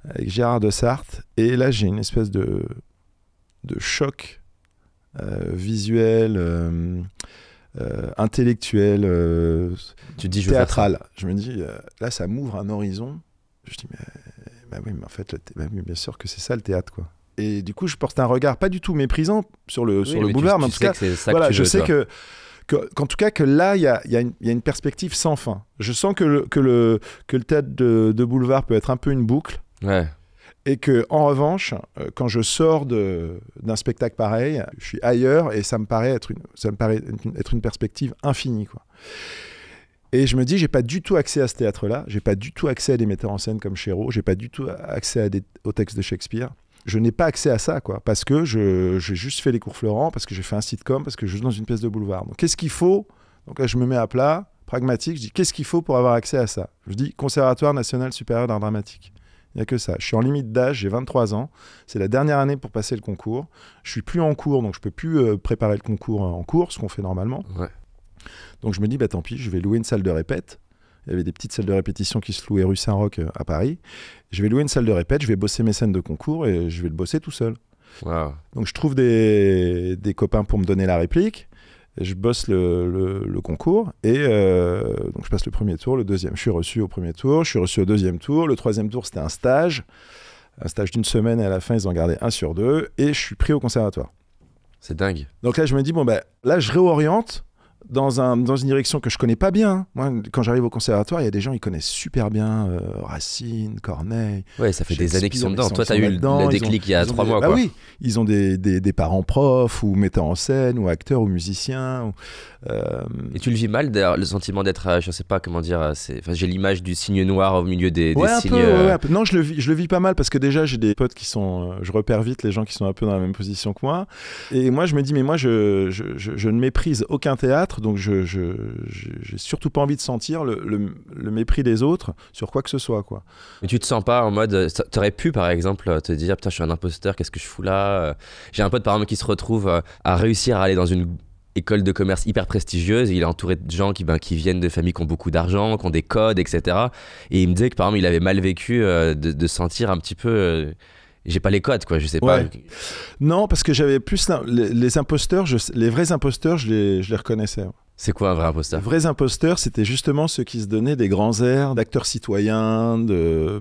avec Gérard de Sarthe. Et là, j'ai une espèce de, de choc euh, visuel, euh, euh, intellectuel, tu dis, théâtral. Je, me dis, là, ça m'ouvre un horizon. Je dis, mais, oui, mais en fait, bien sûr que c'est ça le théâtre, quoi. Et du coup, je porte un regard pas du tout méprisant sur le, sur le boulevard, mais, en tout cas, je sais que qu'en tout cas que là il y a, y a, une perspective sans fin. Je sens que le, que le, que le théâtre de, boulevard peut être un peu une boucle. Ouais. Et que en revanche, euh, quand je sors d'un spectacle pareil, je suis ailleurs et ça me paraît être une, ça me paraît être une perspective infinie quoi. Et je me dis, j'ai pas du tout accès à ce théâtre-là, j'ai pas du tout accès à des metteurs en scène comme Chéreau, j'ai pas du tout accès à des, aux textes de Shakespeare je n'ai pas accès à ça, quoi, parce que j'ai juste fait les cours Florent, parce que j'ai fait un sitcom, parce que je suis dans une pièce de boulevard. Donc, qu'est-ce qu'il faut Donc là, je me mets à plat, pragmatique, je dis qu'est-ce qu'il faut pour avoir accès à ça Je dis Conservatoire national supérieur d'art dramatique. Il n'y a que ça. Je suis en limite d'âge, j'ai 23 ans. C'est la dernière année pour passer le concours. Je suis plus en cours, donc je peux plus euh, préparer le concours en cours, ce qu'on fait normalement. Donc je me dis, bah tant pis, je vais louer une salle de répète. Il y avait des petites salles de répétition qui se louaient rue Saint-Roch euh, à Paris. Je vais louer une salle de répète, je vais bosser mes scènes de concours et je vais le bosser tout seul. Donc je trouve des, copains pour me donner la réplique. Je bosse le, concours et euh, donc je passe le premier tour, le deuxième. Je suis reçu au premier tour, je suis reçu au deuxième tour. Le troisième tour, c'était un stage. Un stage d'une semaine et à la fin, ils en gardaient un sur deux et je suis pris au conservatoire. C'est dingue. Donc là, je me dis, bon, ben là, je réoriente dans, un, dans une direction que je connais pas bien. Moi, quand j'arrive au conservatoire, il y a des gens, ils connaissent super bien euh, Racine, Corneille. Ouais, ça fait des années qu'ils sont dedans. Toi, tu as eu le déclic il y a trois mois. Bah oui, ils ont des, des, des, parents profs ou metteurs en scène ou acteurs ou musiciens. Ou... Euh, Et tu le vis mal, le sentiment d'être, euh, je sais pas comment dire, euh, j'ai l'image du signe noir au milieu des, signes. Non, je le, vis, je le vis pas mal parce que déjà, j'ai des potes qui sont. Je repère vite les gens qui sont un peu dans la même position que moi. Et moi, je me dis, mais moi, je, ne méprise aucun théâtre, donc je j'ai surtout pas envie de sentir le, mépris des autres sur quoi que ce soit. Quoi. Mais tu te sens pas en mode. T'aurais pu, par exemple, te dire, putain, je suis un imposteur, qu'est-ce que je fous là J'ai un pote, par exemple, qui se retrouve à réussir à aller dans une école de commerce hyper prestigieuse. il est entouré de gens ben, qui, viennent de familles qui ont beaucoup d'argent, qui ont des codes, etc. Et il me disait que par exemple, il avait mal vécu euh, de, sentir un petit peu. Euh, j'ai pas les codes, quoi, je sais pas. Non, parce que j'avais plus. Les, imposteurs, les vrais imposteurs, je les, je les reconnaissais. C'est quoi un vrai imposteur vrais imposteurs, c'était justement ceux qui se donnaient des grands airs d'acteurs citoyens, de,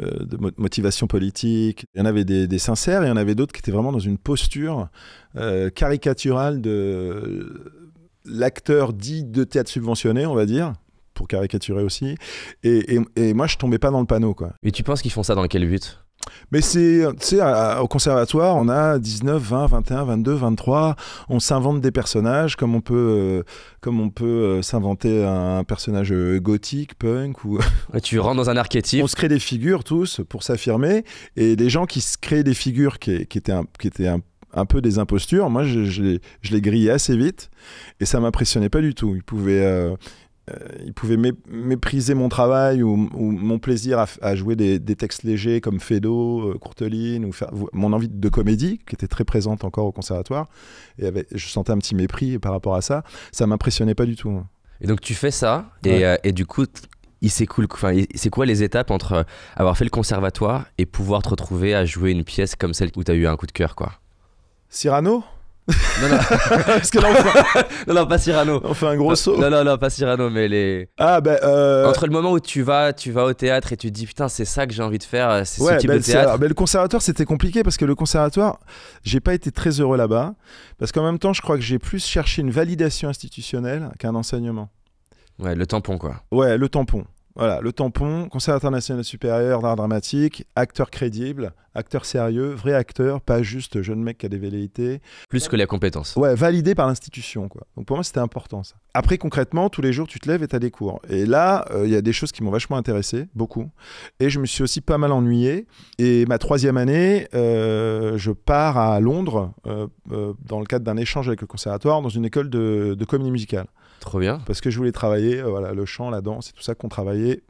euh, de motivation politique. Il y en avait des, sincères et il y en avait d'autres qui étaient vraiment dans une posture euh, caricaturale de l'acteur dit de théâtre subventionné, on va dire, pour caricaturer aussi. Et, moi, je tombais pas dans le panneau. Quoi. Et tu penses qu'ils font ça dans quel but mais c'est, tu sais, au conservatoire, on a 19, 20, 21, 22, 23. On s'invente des personnages comme on peut, euh, comme on peut euh, s'inventer un, personnage euh, gothique, punk ou. tu rentres dans un archétype. On se crée des figures tous pour s'affirmer. Et des gens qui se créaient des figures qui, étaient, un, qui étaient un, peu des impostures, moi je, les, je les grillais assez vite et ça m'impressionnait pas du tout. Ils pouvaient, euh, il pouvait mépriser mon travail ou, mon plaisir à, jouer des, textes légers comme Fedo, euh, Courteline, ou mon envie de comédie qui était très présente encore au conservatoire. Et je sentais un petit mépris par rapport à ça. Ça m'impressionnait pas du tout. Hein. Et donc tu fais ça, et, euh, du coup, c'est quoi les étapes entre avoir fait le conservatoire et pouvoir te retrouver à jouer une pièce comme celle où tu as eu un coup de cœur quoi Cyrano non, non. Parce que là, on non, non, pas Cyrano. On fait un gros saut. Non, non, non, pas Cyrano, mais les. Ah, ben. Euh, Entre le moment où tu vas, tu vas au théâtre et tu te dis putain, c'est ça que j'ai envie de faire, euh, c'est ce type bah, de le conservatoire, c'était compliqué parce que le conservatoire, j'ai pas été très heureux là-bas. Parce qu'en même temps, je crois que j'ai plus cherché une validation institutionnelle qu'un enseignement. Ouais, le tampon, quoi. Ouais, le tampon. Voilà, le tampon, Conseil international supérieur d'art dramatique, acteur crédible, acteur sérieux, vrai acteur, pas juste jeune mec qui a des velléités. Plus que la compétence. Ouais, validé par l'institution, quoi. Donc pour moi, c'était important, ça. Après, concrètement, tous les jours, tu te lèves et tu as des cours. Et là, euh, il y a des choses qui m'ont vachement intéressé, beaucoup. Et je me suis aussi pas mal ennuyé. Et ma troisième année, euh, je pars à Londres, euh, dans le cadre d'un échange avec le conservatoire, dans une école de comédie musicale. Parce que je voulais travailler euh, voilà, le chant, la danse et tout ça qu'on travaillait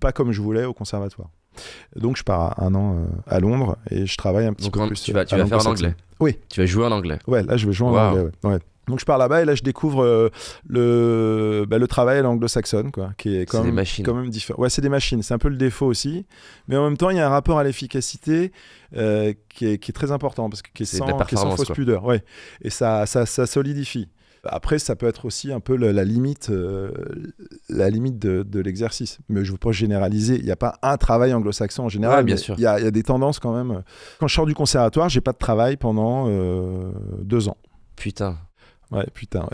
pas comme je voulais au conservatoire. Donc je pars un an euh, à Londres et je travaille un petit peu en, plus. Tu vas, tu euh, vas faire en anglais Oui. Tu vas jouer en anglais Ouais, là je vais jouer en anglais. Donc je pars là-bas et là je découvre le, bah, le travail anglo saxon quoi, qui est quand même, différent. Ouais, c'est des machines, c'est un peu le défaut aussi. Mais en même temps, il y a un rapport à l'efficacité qui, est, très important, parce que qui est, sans, fausse pudeur. Ouais. Et ça, ça, ça solidifie. Après, ça peut être aussi un peu la, limite, euh, la limite de, l'exercice. Mais je ne veux pas généraliser. Il n'y a pas un travail anglo-saxon en général. bien sûr. Il y, a, des tendances quand même. Quand je sors du conservatoire, j'ai pas de travail pendant euh, deux ans. Putain. Ouais, putain.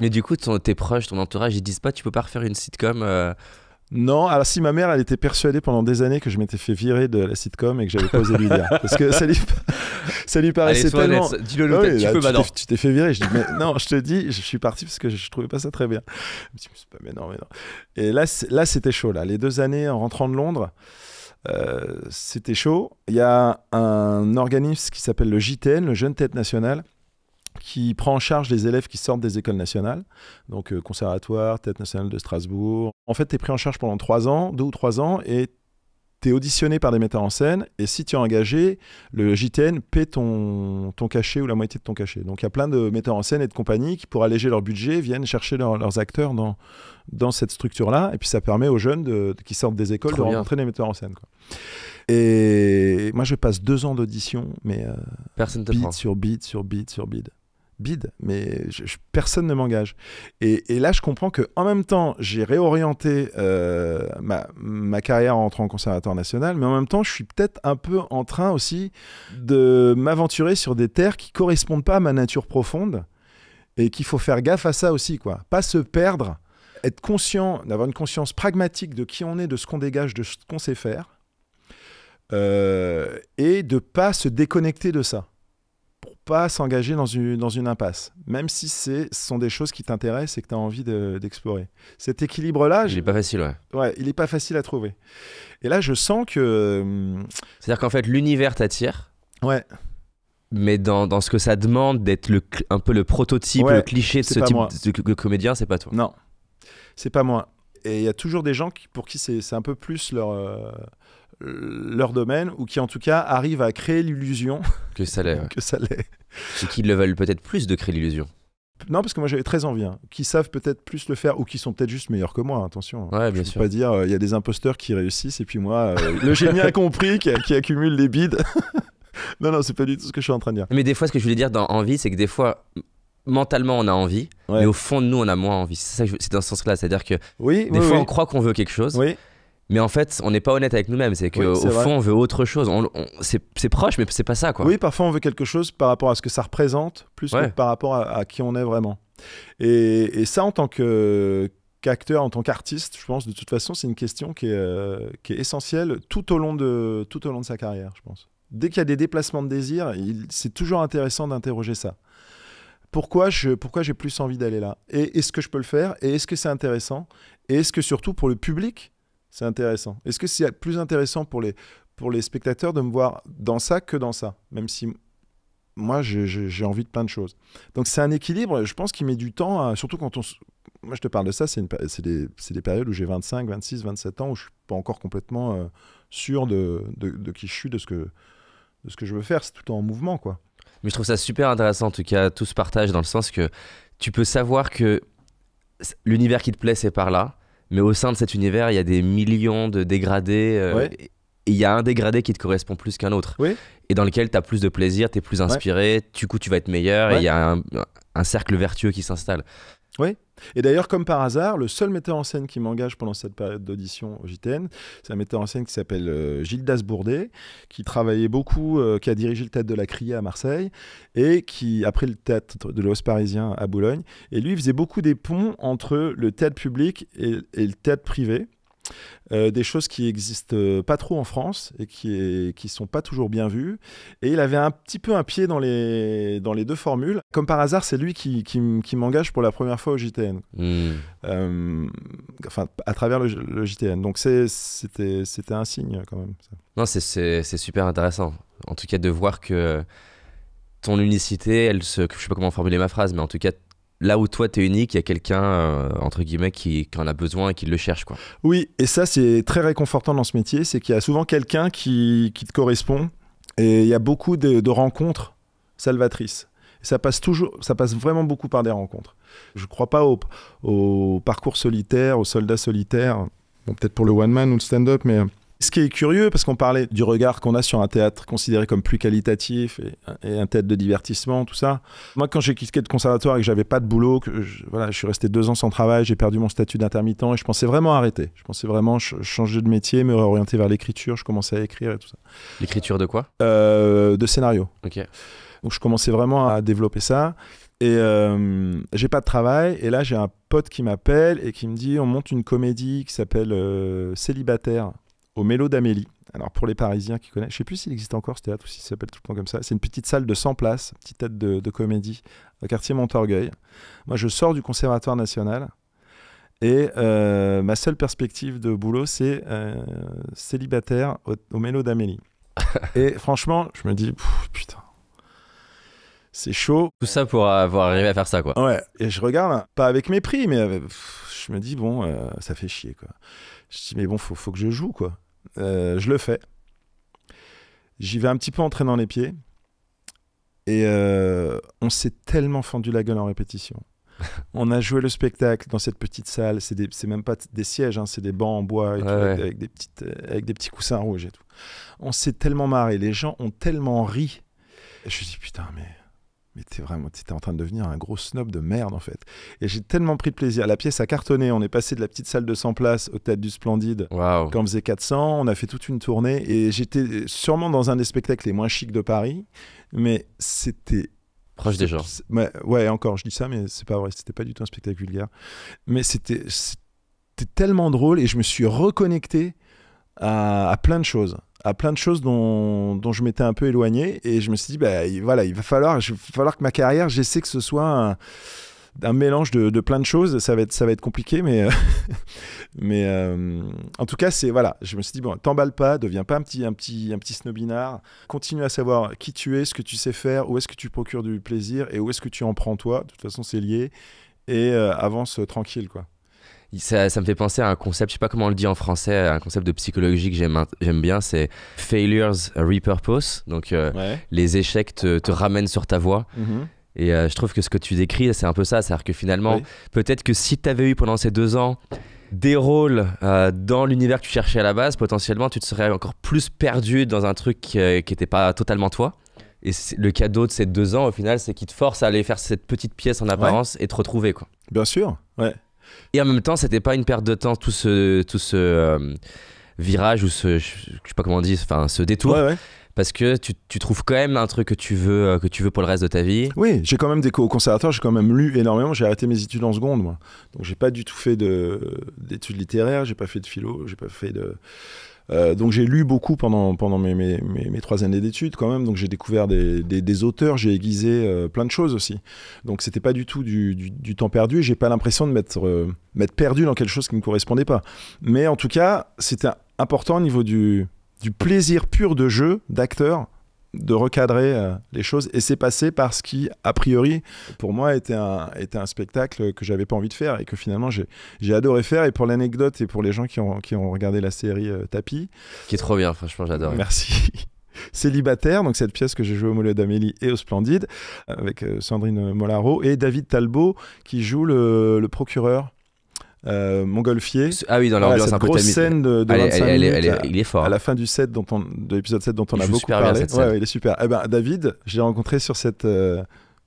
mais du coup, tes proches, ton entourage, ils disent pas, tu peux pas refaire une sitcom. Euh, non, alors si ma mère, elle était persuadée pendant des années que je m'étais fait virer de la sitcom et que j'avais pas osé Parce que ça lui, paraissait tellement. tu t'es fait virer. Je dis, mais non, je te dis, je suis parti parce que je, ne trouvais pas ça très bien. non, Et là, là c'était chaud, là. Les deux années en rentrant de Londres. Euh, c'était chaud. Il y a un organisme qui s'appelle le JTN, le Jeune Tête Nationale, qui prend en charge les élèves qui sortent des écoles nationales, donc euh, conservatoire, Tête nationale de Strasbourg. En fait, tu es pris en charge pendant trois ans, deux ou trois ans, et tu es auditionné par des metteurs en scène. Et si tu es engagé, le JTN paie ton, ton cachet ou la moitié de ton cachet. Donc il y a plein de metteurs en scène et de compagnies qui, pour alléger leur budget, viennent chercher leurs acteurs dans, dans cette structure-là. Et puis ça permet aux jeunes qui sortent des écoles de rencontrer des metteurs en scène. Et moi, je passe deux ans d'audition, mais euh, sur beat sur beat sur bid, sur bide, mais personne ne m'engage. Et, là, je comprends que en même temps, j'ai réorienté euh, ma, carrière en entrant au conservatoire national, mais en même temps, je suis peut-être un peu en train aussi de m'aventurer sur des terres qui correspondent pas à ma nature profonde et qu'il faut faire gaffe à ça aussi, quoi. Pas se perdre, être conscient, d'avoir une conscience pragmatique de qui on est, de ce qu'on dégage, de ce qu'on sait faire, euh, et de pas se déconnecter de ça pas s'engager dans une, dans une impasse, même si ce sont des choses qui t'intéressent et que tu as envie d'explorer. Cet équilibre-là. Il n'est pas facile, ouais. Ouais, il n'est pas facile à trouver. Et là, je sens que. Euh, C'est-à-dire qu'en fait, l'univers t'attire. Ouais. Mais dans, ce que ça demande d'être un peu le prototype, le cliché de ce type de, comédien, c'est pas toi. Non, c'est pas moi. Et il y a toujours des gens qui, pour qui c'est un peu plus leur. Euh, leur domaine ou qui en tout cas arrivent à créer l'illusion que ça l'est. que ça Et qui le veulent peut-être plus de créer l'illusion. Non, parce que moi j'avais très envie. Hein. Qui savent peut-être plus le faire ou qui sont peut-être juste meilleurs que moi, hein, attention. je ne pas dire, euh, il y a des imposteurs qui réussissent et puis moi, euh, le génie a compris, qui, accumule les bides. non, non, c'est pas du tout ce que je suis en train de dire. Mais des fois, ce que je voulais dire dans envie, c'est que des fois, mentalement on a envie, mais au fond de nous on a moins envie. C'est dans ce sens-là, c'est-à-dire que oui, des fois on croit qu'on veut quelque chose, mais en fait, on n'est pas honnête avec nous-mêmes. C'est qu'au fond, on veut autre chose. On, c'est proche, mais c'est pas ça, quoi. Oui, parfois, on veut quelque chose par rapport à ce que ça représente, plus que par rapport à, qui on est vraiment. Et, et ça, en tant que qu'acteur, en tant qu'artiste, je pense, de toute façon, c'est une question qui est, euh, qui est essentielle tout au, long de, tout au long de sa carrière, je pense. Dès qu'il y a des déplacements de désir, c'est toujours intéressant d'interroger ça. Pourquoi j'ai pourquoi plus envie d'aller là Et est-ce que je peux le faire Et est-ce que c'est intéressant Et est-ce que surtout pour le public, c'est intéressant. Est-ce que c'est plus intéressant pour les, pour les spectateurs de me voir dans ça que dans ça Même si moi, j'ai envie de plein de choses. Donc, c'est un équilibre, je pense, qui met du temps, surtout quand on. Moi, je te parle de ça, c'est des, des, périodes où j'ai 25, 26, 27 ans, où je ne suis pas encore complètement euh, sûr de, qui je suis, de ce que, de ce que je veux faire. C'est tout en mouvement, quoi. Mais je trouve ça super intéressant, en tout cas, tout ce partage, dans le sens que tu peux savoir que l'univers qui te plaît, c'est par là mais au sein de cet univers, il y a des millions de dégradés. Euh, il y a un dégradé qui te correspond plus qu'un autre. Et dans lequel tu as plus de plaisir, tu es plus inspiré, du coup tu vas être meilleur, et il y a un cercle vertueux qui s'installe. Oui. Et d'ailleurs, comme par hasard, le seul metteur en scène qui m'engage pendant cette période d'audition au JTN, c'est un metteur en scène qui s'appelle euh, Gildas Bourdet, qui travaillait beaucoup, euh, qui a dirigé le théâtre de la Criée à Marseille, et qui, pris le théâtre de l'Os parisien à Boulogne, et lui faisait beaucoup des ponts entre le théâtre public et, et le théâtre privé. Euh, des choses qui existent euh, pas trop en France et qui, est, qui sont pas toujours bien vues. Et il avait un petit peu un pied dans les, dans les deux formules. Comme par hasard, c'est lui qui, qui, m'engage pour la première fois au JTN. Hmm. Euh, enfin, à travers le, JTN. Donc c'était un signe quand même. Non, c'est super intéressant. En tout cas, de voir que ton unicité, elle se, je sais pas comment formuler ma phrase, mais en tout cas, là où toi tu es unique, il y a quelqu'un euh, entre guillemets qui, en a besoin et qui le cherche quoi. Oui, et ça c'est très réconfortant dans ce métier, c'est qu'il y a souvent quelqu'un qui, qui, te correspond et il y a beaucoup de, rencontres salvatrices. ça passe toujours, ça passe vraiment beaucoup par des rencontres. Je ne crois pas au, parcours solitaire, au soldat solitaire. peut-être pour le one man ou le stand-up, mais ce qui est curieux, parce qu'on parlait du regard qu'on a sur un théâtre considéré comme plus qualitatif et, un théâtre de divertissement, tout ça. Moi, quand j'ai quitté le conservatoire et que j'avais pas de boulot, que je, voilà, je suis resté deux ans sans travail, j'ai perdu mon statut d'intermittent et je pensais vraiment arrêter. Je pensais vraiment changer de métier, me réorienter vers l'écriture. Je commençais à écrire et tout ça. L'écriture de quoi euh, De scénario. Ok. Donc je commençais vraiment à développer ça. Et euh, j'ai pas de travail. Et là, j'ai un pote qui m'appelle et qui me dit on monte une comédie qui s'appelle euh, Célibataire au Mélo d'Amélie. Alors pour les Parisiens qui connaissent, je ne sais plus s'il existe encore ce théâtre ou s'il s'appelle tout le temps comme ça. C'est une petite salle de 100 places, petite tête de, comédie, au quartier Montorgueil. Moi, je sors du Conservatoire national et euh, ma seule perspective de boulot, c'est euh, célibataire au, Mélo d'Amélie. et franchement, je me dis putain, c'est chaud. Tout ça pour avoir arrivé à faire ça, quoi. Ouais. Et je regarde, pas avec mépris, mais euh, je me dis bon, ça fait chier, quoi. Je dis mais bon, faut que je joue, quoi. Euh, je le fais. J'y vais un petit peu en traînant les pieds. Et euh, on s'est tellement fendu la gueule en répétition. on a joué le spectacle dans cette petite salle. C'est même pas des sièges, hein, c'est des bancs en bois euh, Avec, des petits coussins rouges et tout. On s'est tellement marré. Les gens ont tellement ri. je me suis dit, putain, mais mais t'es vraiment, t'es en train de devenir un gros snob de merde en fait. Et j'ai tellement pris de plaisir. La pièce a cartonné. On est passé de la petite salle de 100 places au Théâtre du Splendide. Quand on faisait 400, on a fait toute une tournée et j'étais sûrement dans un des spectacles les moins chics de Paris, mais c'était proche des gens. Ouais, encore, je dis ça, mais c'est pas vrai. C'était pas du tout un spectacle vulgaire. Mais c'était, tellement drôle et je me suis reconnecté à, à plein de choses à plein de choses dont, je m'étais un peu éloigné. Et je me suis dit, bah, il, voilà, il va falloir, va falloir que ma carrière, j'essaie que ce soit un, mélange de, plein de choses. Ça va être, ça va être compliqué, mais, mais euh, en tout cas, c'est voilà. Je me suis dit, bon, t'emballe pas, deviens pas un petit, un petit, un petit snobinard. Continue à savoir qui tu es, ce que tu sais faire, où est-ce que tu procures du plaisir et où est-ce que tu en prends toi. De toute façon, c'est lié. Et euh, avance euh, tranquille, quoi ça, me fait penser à un concept, je sais pas comment on le dit en français, un concept de psychologie que j'aime bien, c'est failures repurpose. Donc euh, les échecs te, ramènent sur ta voie. Mhm. Et euh, je trouve que ce que tu décris, c'est un peu ça. C'est-à-dire que finalement, peut-être que si tu avais eu pendant ces deux ans des rôles euh, dans l'univers que tu cherchais à la base, potentiellement, tu te serais encore plus perdu dans un truc qui n'était pas totalement toi. Et le cadeau de ces deux ans, au final, c'est qu'il te force à aller faire cette petite pièce en apparence et te retrouver. Quoi. Bien sûr, ouais. Et en même temps, c'était pas une perte de temps tout ce, tout ce euh, virage ou ce, je, sais pas comment enfin ce détour. Parce que tu, tu, trouves quand même un truc que tu veux, euh, que tu veux pour le reste de ta vie. Oui, j'ai quand même des cours au conservatoire, j'ai quand même lu énormément. J'ai arrêté mes études en seconde, moi. Donc j'ai pas du tout fait d'études littéraires, j'ai pas fait de philo, j'ai pas fait de euh, donc j'ai lu beaucoup pendant, mes, trois années d'études quand même, donc j'ai découvert des, auteurs, j'ai aiguisé euh, plein de choses aussi. Donc c'était pas du tout du, temps perdu, j'ai pas l'impression de euh, m'être perdu dans quelque chose qui me correspondait pas. Mais en tout cas, c'était important au niveau du plaisir pur de jeu, d'acteur, de recadrer euh, les choses. Et c'est passé par ce qui, a priori, pour moi, était un, était un spectacle que j'avais pas envie de faire et que finalement j'ai adoré faire. Et pour l'anecdote et pour les gens qui ont, qui ont regardé la série euh, Tapis. Qui est trop bien, franchement, j'adore. Merci. Célibataire, donc cette pièce que j'ai jouée au Mollet d'Amélie et au Splendide, avec euh, Sandrine Molaro et David Talbot qui joue le, le procureur euh, Montgolfier. Ah oui, dans l'ambiance un peu grosse scène de, Il est fort. À la fin du set dont de l'épisode 7 dont on a beaucoup parlé. il est super. Eh ben, David, je l'ai rencontré sur cette, euh,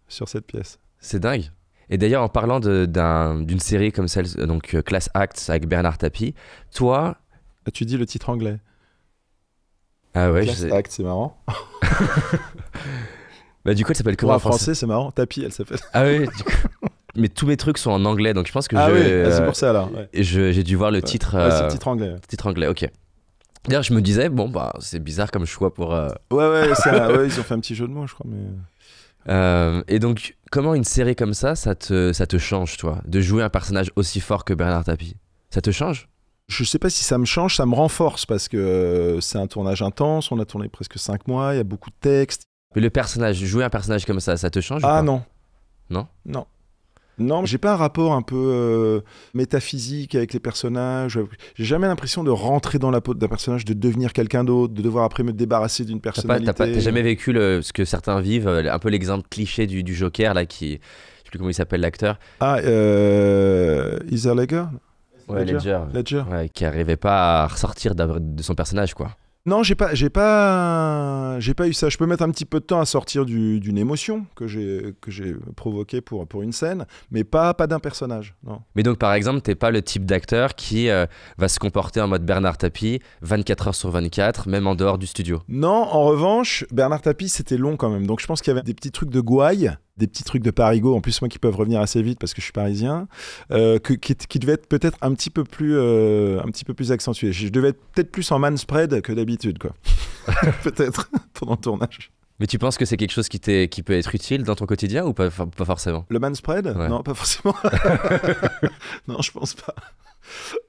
sur cette pièce. C'est dingue. Et d'ailleurs, en parlant d'une série comme celle, donc euh, Class Acts avec Bernard Tapie, toi. Ah, tu dis le titre anglais. Ah ouais, Class Acts, c'est marrant. bah, du coup, elle s'appelle comment en français, c'est marrant. Tapie, elle s'appelle. Ah oui du coup. mais tous mes trucs sont en anglais, donc je pense que ah je, oui, ah, c'est euh, pour ça alors. J'ai dû voir le titre. c'est le euh, titre anglais. Titre anglais, ok. D'ailleurs, je me disais, bon, bah, c'est bizarre comme choix pour. Euh, ouais, ouais, ouais, ils ont fait un petit jeu de mots, je crois, mais. et donc, comment une série comme ça, ça te, ça te change, toi, de jouer un personnage aussi fort que Bernard Tapie Ça te change Je sais pas si ça me change, ça me renforce parce que c'est un tournage intense, on a tourné presque 5 mois, il y a beaucoup de textes. Mais le personnage, jouer un personnage comme ça, ça te change Ah non. Non Non. Non, j'ai pas un rapport un peu euh, métaphysique avec les personnages. J'ai jamais l'impression de rentrer dans la peau d'un personnage, de devenir quelqu'un d'autre, de devoir après me débarrasser d'une personnalité. T'as jamais vécu ce que certains vivent, euh, un peu l'exemple cliché du, Joker là qui, je sais plus comment il s'appelle l'acteur. Ah, euh, Ledger. Ouais, Ledger. Ledger. Ouais, qui arrivait pas à ressortir de son personnage quoi. Non, j'ai pas, j'ai pas, j'ai pas eu ça. Je peux mettre un petit peu de temps à sortir d'une émotion que j'ai que j'ai provoquée pour pour une scène, mais pas pas d'un personnage. Non. Mais donc par exemple, t'es pas le type d'acteur qui euh, va se comporter en mode Bernard Tapie 24 heures sur 24, même en dehors du studio. Non, en revanche, Bernard Tapie c'était long quand même, donc je pense qu'il y avait des petits trucs de gouaille des petits trucs de Parigo, en plus moi qui peuvent revenir assez vite parce que je suis parisien, euh, que, qui, devait être peut-être un petit peu plus, euh, un petit peu plus accentué. Je devais être peut-être plus en man spread que d'habitude, quoi. peut-être pendant le tournage. Mais tu penses que c'est quelque chose qui, qui peut être utile dans ton quotidien ou pas, pas forcément Le man spread Non, pas forcément. non, je pense pas.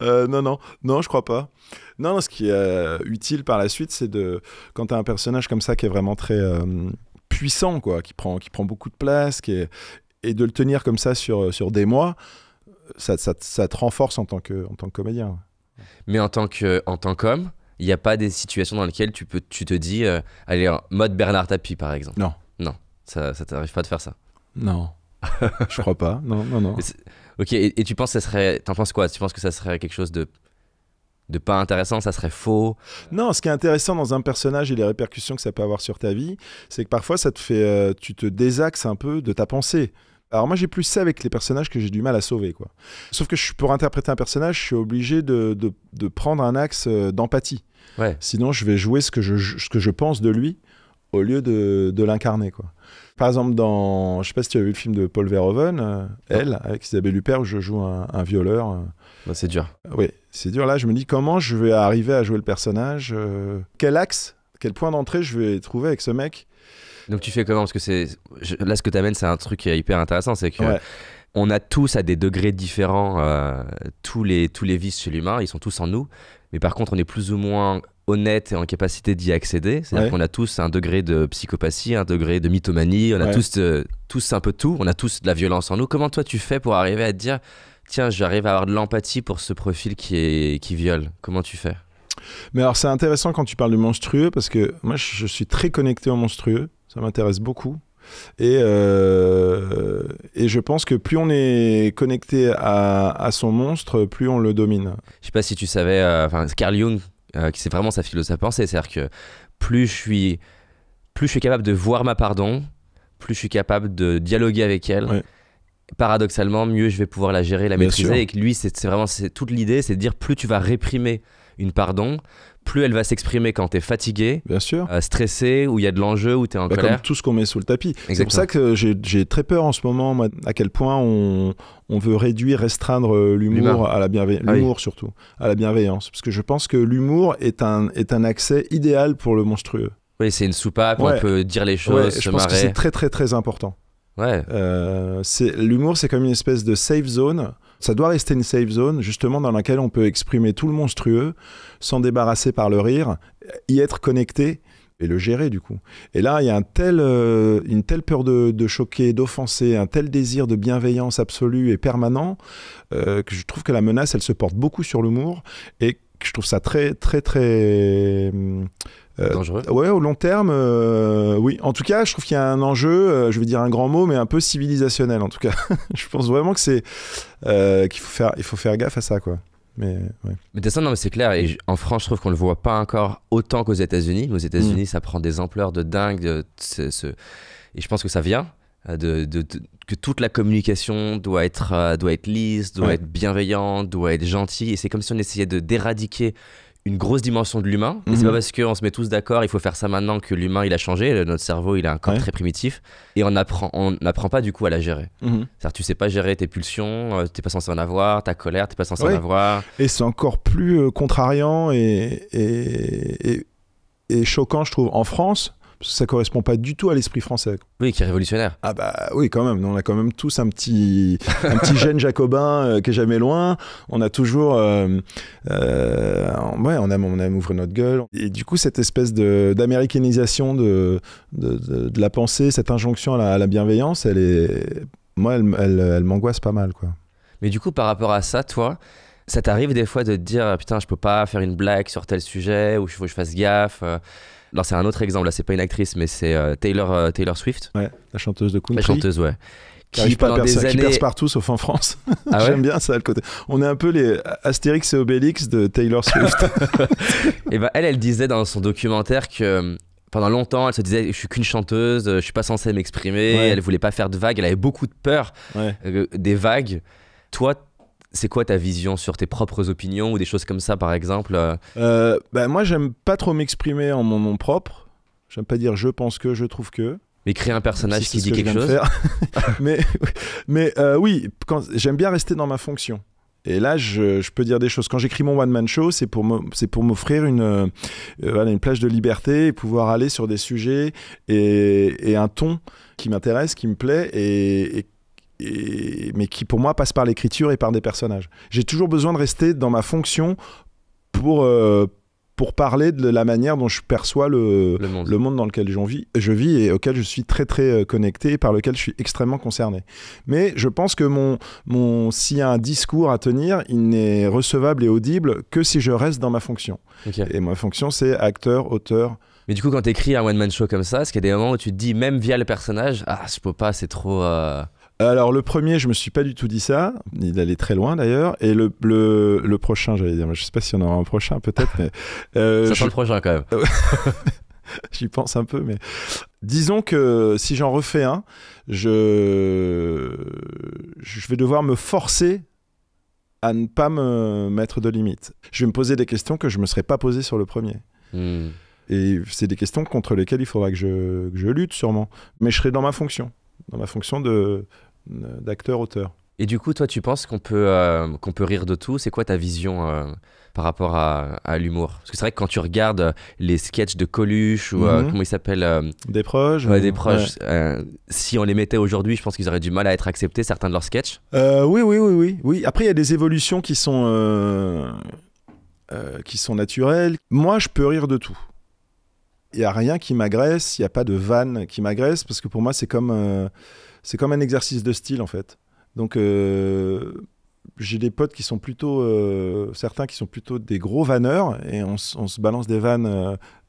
Euh, non, non, non, je crois pas. Non, ce qui est utile par la suite, c'est de. Quand tu as un personnage comme ça qui est vraiment très puissant, quoi, qui prend, qui prend beaucoup de place, et de le tenir comme ça sur, sur des mois, ça, te renforce en tant que, en tant que comédien. Mais en tant qu'homme, il n'y a pas des situations dans lesquelles tu peux, tu te dis, euh, allez, mode Bernard Tapie par exemple. Non. Non, ça, ça t'arrive pas de faire ça. Non. Je crois pas. Non, non, non. Ok, et, tu penses ça serait, penses quoi Tu penses que ça serait quelque chose de de pas intéressant, ça serait faux. Non, ce qui est intéressant dans un personnage et les répercussions que ça peut avoir sur ta vie, c'est que parfois ça te fait, euh, tu te désaxes un peu de ta pensée. Alors moi j'ai plus ça avec les personnages que j'ai du mal à sauver quoi. Sauf que je, pour interpréter un personnage, je suis obligé de, prendre un axe euh, d'empathie. Ouais. Sinon je vais jouer ce que je, que je pense de lui au lieu de, l'incarner quoi. Par exemple dans, je sais pas si tu as vu le film de Paul Verhoeven, euh, Elle, avec Isabelle Huppert où je joue un, un violeur. Bah, c'est dur. oui. C'est dur. Là, je me dis comment je vais arriver à jouer le personnage, euh, quel axe, quel point d'entrée je vais trouver avec ce mec. Donc tu fais comment Parce que c'est là ce que tu amènes, c'est un truc qui est hyper intéressant, c'est que. On a tous à des degrés différents euh, tous, les, tous les vices chez l'humain, ils sont tous en nous. Mais par contre, on est plus ou moins honnête et en capacité d'y accéder. C'est-à-dire qu'on a tous un degré de psychopathie, un degré de mythomanie, on a tous, euh, tous un peu tout, on a tous de la violence en nous. Comment toi tu fais pour arriver à te dire tiens, j'arrive à avoir de l'empathie pour ce profil qui, est, qui viole Comment tu fais Mais alors, c'est intéressant quand tu parles du monstrueux, parce que moi, je suis très connecté au monstrueux. Ça m'intéresse beaucoup. Et, euh, et, je pense que plus on est connecté à, son monstre, plus on le domine. Je sais pas si tu savais, euh, enfin, Carl Jung, euh, qui c'est vraiment sa philosophie de pensée, c'est-à-dire que plus je suis, plus je suis capable de voir ma pardon, plus je suis capable de dialoguer avec elle paradoxalement, mieux je vais pouvoir la gérer, la maîtriser. Et lui, c'est vraiment toute l'idée, c'est de dire plus tu vas réprimer une pardon, plus elle va s'exprimer quand tu es fatigué, euh, stressé, où il y a de l'enjeu, où tu es en bah, colère. Comme tout ce qu'on met sous le tapis. C'est pour ça que j'ai très peur en ce moment, à quel point on, veut réduire, restreindre euh, l'humour à la bienveillance, ah surtout, à la bienveillance. Parce que je pense que l'humour est un, est un accès idéal pour le monstrueux. Oui, c'est une soupape, on peut dire les choses. je pense que c'est très très très important. Euh, l'humour, c'est comme une espèce de safe zone. Ça doit rester une safe zone, justement, dans laquelle on peut exprimer tout le monstrueux, s'en débarrasser par le rire, y être connecté et le gérer, du coup. Et là, il y a euh, une telle peur de, choquer, d'offenser, un tel désir de bienveillance absolue et permanent, euh, que je trouve que la menace, elle se porte beaucoup sur l'humour et que je trouve ça très, très, très hum, euh, ouais, au long terme, euh, oui. En tout cas, je trouve qu'il y a un enjeu, euh, je vais dire un grand mot, mais un peu civilisationnel en tout cas. je pense vraiment que c'est qu'il faut faire, il faut faire gaffe à ça, quoi. Mais, ouais. mais de non, mais c'est clair. Et en France, je trouve qu'on le voit pas encore autant qu'aux États-Unis. Aux États-Unis, mm. ça prend des ampleurs de dingue. De, et je pense que ça vient de, que toute la communication doit être, doit être lisse, doit être bienveillante, doit être gentille. Et c'est comme si on essayait de d'éradiquer une grosse dimension de l'humain. mais C'est pas mhm. parce qu'on se met tous d'accord, il faut faire ça maintenant que l'humain il a changé. notre cerveau il a un corps très primitif et on apprend, on n'apprend pas du coup à la gérer. Mhm. C'est-à-dire tu sais pas gérer tes pulsions, euh, t'es pas censé en avoir, ta colère, t'es pas censé en avoir. Et c'est encore plus euh, contrariant et choquant je trouve en France ça ne ça correspond pas du tout à l'esprit français. Oui, qui est révolutionnaire. Ah bah oui, quand même. On a quand même tous un petit, un petit gène jacobin euh, qui est jamais loin. On a toujours, euh, euh, ouais, on aime, on ouvrir notre gueule. Et du coup, cette espèce de d'américanisation de de, la pensée, cette injonction à la, bienveillance, elle est, moi, elle, elle, m'angoisse pas mal, quoi. Mais du coup, par rapport à ça, toi, ça t'arrive des fois de te dire putain, je peux pas faire une blague sur tel sujet ou il faut que je fasse gaffe. Alors c'est un autre exemple, là c'est pas une actrice, mais c'est euh, Taylor, euh, Taylor Swift. Ouais, la chanteuse de country. La chanteuse, ouais. Qui, pas partout sauf en France. Ah J'aime bien ça, le côté. On est un peu les Astérix et Obélix de Taylor Swift. et eh ben elle, elle disait dans son documentaire que euh, pendant longtemps, elle se disait je suis qu'une chanteuse, je suis pas censée m'exprimer. Elle voulait pas faire de vagues, elle avait beaucoup de peur des vagues. Toi, c'est quoi ta vision sur tes propres opinions ou des choses comme ça, par exemple euh, euh bah, Moi, j'aime pas trop m'exprimer en mon nom propre. J'aime pas dire je pense que, je trouve que. Mais créer un personnage qui dit quelque chose. mais mais euh, oui, j'aime bien rester dans ma fonction. Et là, je, peux dire des choses. Quand j'écris mon one-man show, c'est pour m'offrir une, euh, une plage de liberté et pouvoir aller sur des sujets et, et un ton qui m'intéresse, qui me plaît et, et mais qui pour moi passe par l'écriture et par des personnages. J'ai toujours besoin de rester dans ma fonction pour, euh, pour parler de la manière dont je perçois le, le, monde. dans lequel vis, je vis et auquel je suis très très euh, connecté et par lequel je suis extrêmement concerné. Mais je pense que mon, mon s'il y a un discours à tenir, il n'est recevable et audible que si je reste dans ma fonction. Et ma fonction, c'est acteur, auteur, mais du coup, quand tu écris un one-man show comme ça, est-ce qu'il y a des moments où tu te dis, même via le personnage, ah, je peux pas, c'est trop. Euh, alors le premier, je me suis pas du tout dit ça. Il allait très loin d'ailleurs. Et le, prochain, j'allais dire, je sais pas s'il y en aura un prochain peut-être, euh, ça le prochain quand même. J'y pense un peu, mais disons que si j'en refais un, je je vais devoir me forcer à ne pas me mettre de limites. Je vais me poser des questions que je me serais pas posées sur le premier. Hmm. Et c'est des questions contre lesquelles il faudra que je, que je lutte sûrement. Mais je serai dans ma fonction dans ma fonction de euh, d'acteur-auteur. Et du coup, toi, tu penses qu'on peut, euh, qu'on peut rire de tout C'est quoi ta vision euh, par rapport à, l'humour Parce que c'est vrai que quand tu regardes les sketchs de Coluche ou mhm. comment ils s'appellent Des proches. des proches. si on les mettait aujourd'hui, je pense qu'ils auraient du mal à être acceptés, certains de leurs sketchs. oui, oui, oui, oui, oui. Après, il y a des évolutions qui sont, qui sont naturelles. Moi, je peux rire de tout. Il n'y a rien qui m'agresse, il n'y a pas de vanne qui m'agresse, parce que pour moi, c'est comme c'est comme un exercice de style en fait. Donc euh, j'ai des potes qui sont plutôt, euh, certains qui sont plutôt des gros vanneurs et on, se balance des vannes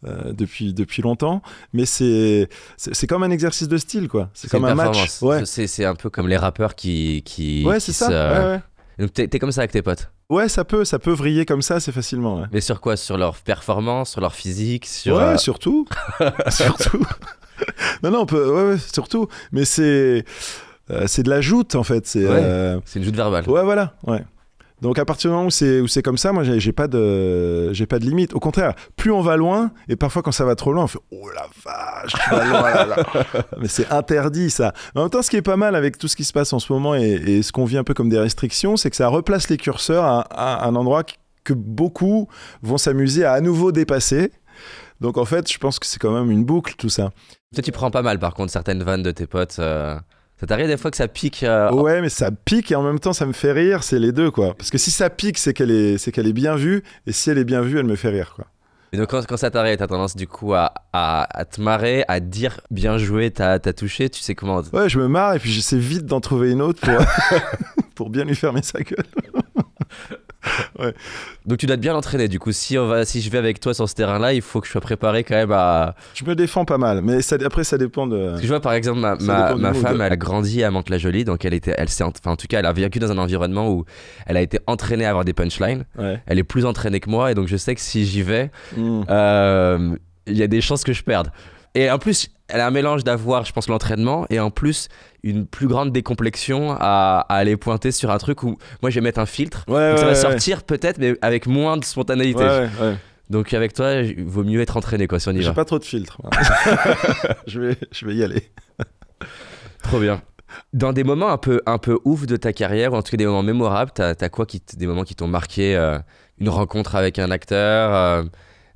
euh, depuis, depuis longtemps, mais c'est comme un exercice de style quoi. C'est comme un match. Ouais. C'est un peu comme les rappeurs qui. qui ouais, c'est ça. Ouais, ouais. Donc t'es comme ça avec tes potes Ouais, ça peut, ça peut vriller comme ça, c'est facilement. Mais sur quoi Sur leur performance, sur leur physique, sur. Ouais, surtout. surtout. non, non, on peut. Ouais, surtout. Mais euh, c'est. de la joute, en fait. Euh, c'est une joute verbale. Ouais, voilà. Ouais. Donc à partir du moment où c'est où c'est comme ça, moi j'ai pas de j'ai pas de limite. Au contraire, plus on va loin et parfois quand ça va trop loin, on fait oh la vache, là, là. mais c'est interdit ça. En même temps, ce qui est pas mal avec tout ce qui se passe en ce moment et, ce qu'on vit un peu comme des restrictions, c'est que ça replace les curseurs à un endroit que beaucoup vont s'amuser à à nouveau dépasser. Donc en fait, je pense que c'est quand même une boucle tout ça. Toi, tu prends pas mal par contre certaines vannes de tes potes. Euh, ça t'arrive des fois que ça pique euh, Ouais, mais ça pique et en même temps ça me fait rire, c'est les deux quoi. Parce que si ça pique, c'est qu'elle est, c'est qu'elle est bien vue et si elle est bien vue, elle me fait rire quoi. Et donc quand, ça t'arrive, t'as tendance du coup à, te marrer, à dire bien joué, t'as, touché, tu sais comment Ouais, je me marre et puis j'essaie vite d'en trouver une autre pour, pour bien lui fermer sa gueule. Donc tu dois te bien l'entraîner. Du coup, si, on va, si je vais avec toi sur ce terrain-là, il faut que je sois préparé quand même à. Je me défends pas mal, mais ça, après, ça dépend de. Parce que je vois par exemple, ma, femme, elle a grandi à mante la jolie donc elle était. Elle enfin, en tout cas, elle a vécu dans un environnement où elle a été entraînée à avoir des punchlines. Elle est plus entraînée que moi, et donc je sais que si j'y vais, hmm. euh, il y a des chances que je perde et en plus, elle a un mélange d'avoir, je pense, l'entraînement et en plus une plus grande décomplexion à, aller pointer sur un truc où moi je vais mettre un filtre. ça va sortir peut-être, mais avec moins de spontanéité. Donc avec toi, il vaut mieux être entraîné quoi, si on y va. J'ai pas trop de filtre. je, vais, je vais y aller. Trop bien. Dans des moments un peu, un peu ouf de ta carrière, ou en tout cas des moments mémorables, t'as as quoi qui des moments qui t'ont marqué euh, Une rencontre avec un acteur euh,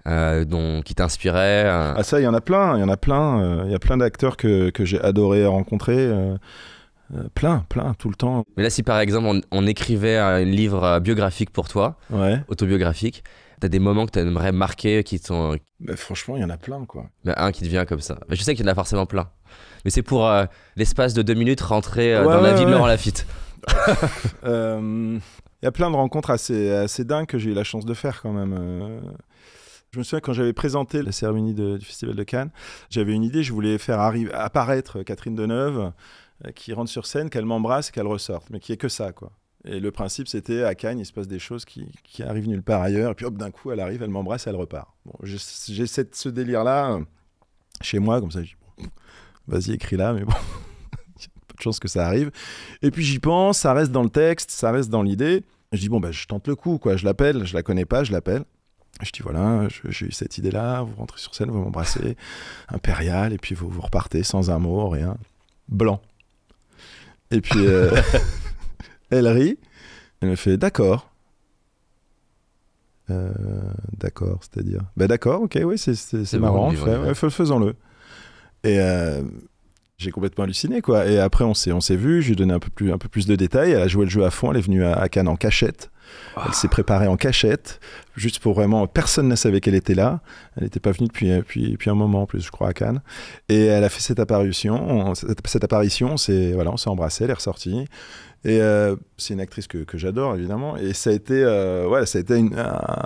euh, qui t'inspiraient euh. Ah ça, il y en a plein, il y en a plein. Euh, il y a plein d'acteurs que, que j'ai adoré rencontrer. Euh, plein, plein, tout le temps. Mais là, si par exemple on, écrivait un livre biographique pour toi, autobiographique, t'as des moments que t'aimerais marquer qui sont. Bah, franchement, il y en a plein, quoi. un qui te vient comme ça. Bah, je sais qu'il y en a forcément plein. Mais c'est pour l'espace de deux minutes rentrer dans la vie de Laurent Lafitte. Il y a plein de rencontres assez, assez dingues que j'ai eu la chance de faire quand même. Je me souviens quand j'avais présenté la cérémonie du Festival de Cannes, j'avais une idée, je voulais faire apparaître Catherine Deneuve euh, qui rentre sur scène, qu'elle m'embrasse qu'elle ressorte, mais qui est que ça, quoi. Et le principe, c'était à Cannes, il se passe des choses qui, qui arrivent nulle part ailleurs, et puis hop, d'un coup, elle arrive, elle m'embrasse, elle repart. Bon, j'ai ce délire-là euh, chez moi, comme ça, je dis, vas-y, écris là, mais bon pas de chance que ça arrive. Et puis j'y pense, ça reste dans le texte, ça reste dans l'idée. Je dis bon ben je tente le coup quoi, je l'appelle, je la connais pas, je l'appelle. Je dis voilà, j'ai eu cette idée-là, vous rentrez sur scène, vous m'embrassez, impérial, et puis vous, vous repartez sans un mot, rien. Blanc. Et puis euh, elle rit, elle me fait d'accord. Euh, d'accord, c'est-à-dire. Bah, d'accord, ok, oui, c'est marrant, faisons-le. Et euh, j'ai complètement halluciné, quoi. Et après, on s'est vu, je lui ai donné un peu, plus, un peu plus de détails, elle a joué le jeu à fond, elle est venue à Cannes en cachette. Elle s'est préparée en cachette, juste pour vraiment. Personne ne savait qu'elle était là. Elle n'était pas venue euh, depuis, un moment en plus, je crois, à Cannes. Et elle a fait cette apparition. Cette, apparition, c'est voilà, on s'est embrassé, elle est ressortie. Et euh, c'est une actrice que, j'adore évidemment. Et ça a été, euh, ouais, ça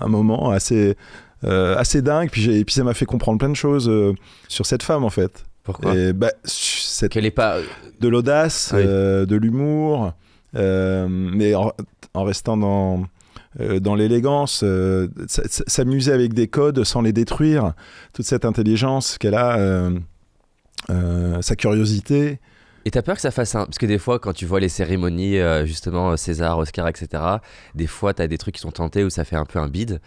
un moment assez, dingue. Puis, et puis ça m'a fait comprendre plein de choses sur cette femme en fait. Pourquoi bah, est pas de l'audace, de l'humour. Euh, mais en, restant dans, euh, dans l'élégance, euh, s'amuser avec des codes sans les détruire, toute cette intelligence qu'elle a, sa curiosité. Et t'as peur que ça fasse un... Parce que des fois, quand tu vois les cérémonies, justement, César, Oscar, etc., des fois, t'as des trucs qui sont tentés où ça fait un peu un bide.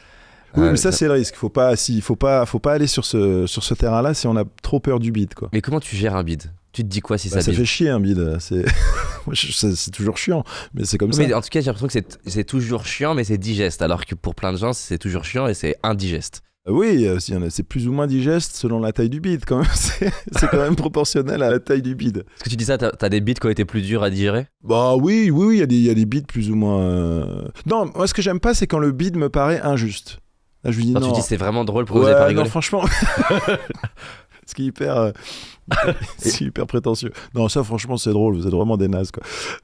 Oui, mais ça, c'est le risque. Faut pas, si, faut pas, faut pas aller sur ce, sur ce terrain-là si on a trop peur du bide, quoi. Mais comment tu gères un bide tu te dis quoi si bah, ça Ça fait chier un hein, bide. C'est toujours chiant, mais c'est comme ça. En tout cas, j'ai l'impression que c'est toujours chiant, mais c'est digeste. Alors que pour plein de gens, c'est toujours chiant et c'est indigeste. Euh, oui, euh, c'est plus ou moins digeste selon la taille du bide C'est quand même proportionnel à la taille du bide. Est-ce que tu dis ça T'as as des bides qui ont été plus durs à digérer Bah oui, oui, oui, il y, a des bides plus ou moins. Euh, non, moi ce que j'aime pas, c'est quand le bide me paraît injuste. Là, je lui dis non. Tu dis c'est vraiment drôle pour vous avez pas rigolé. franchement. ce qui est hyper, euh, prétentieux. Non, ça, franchement, c'est drôle. Vous êtes vraiment des nazes,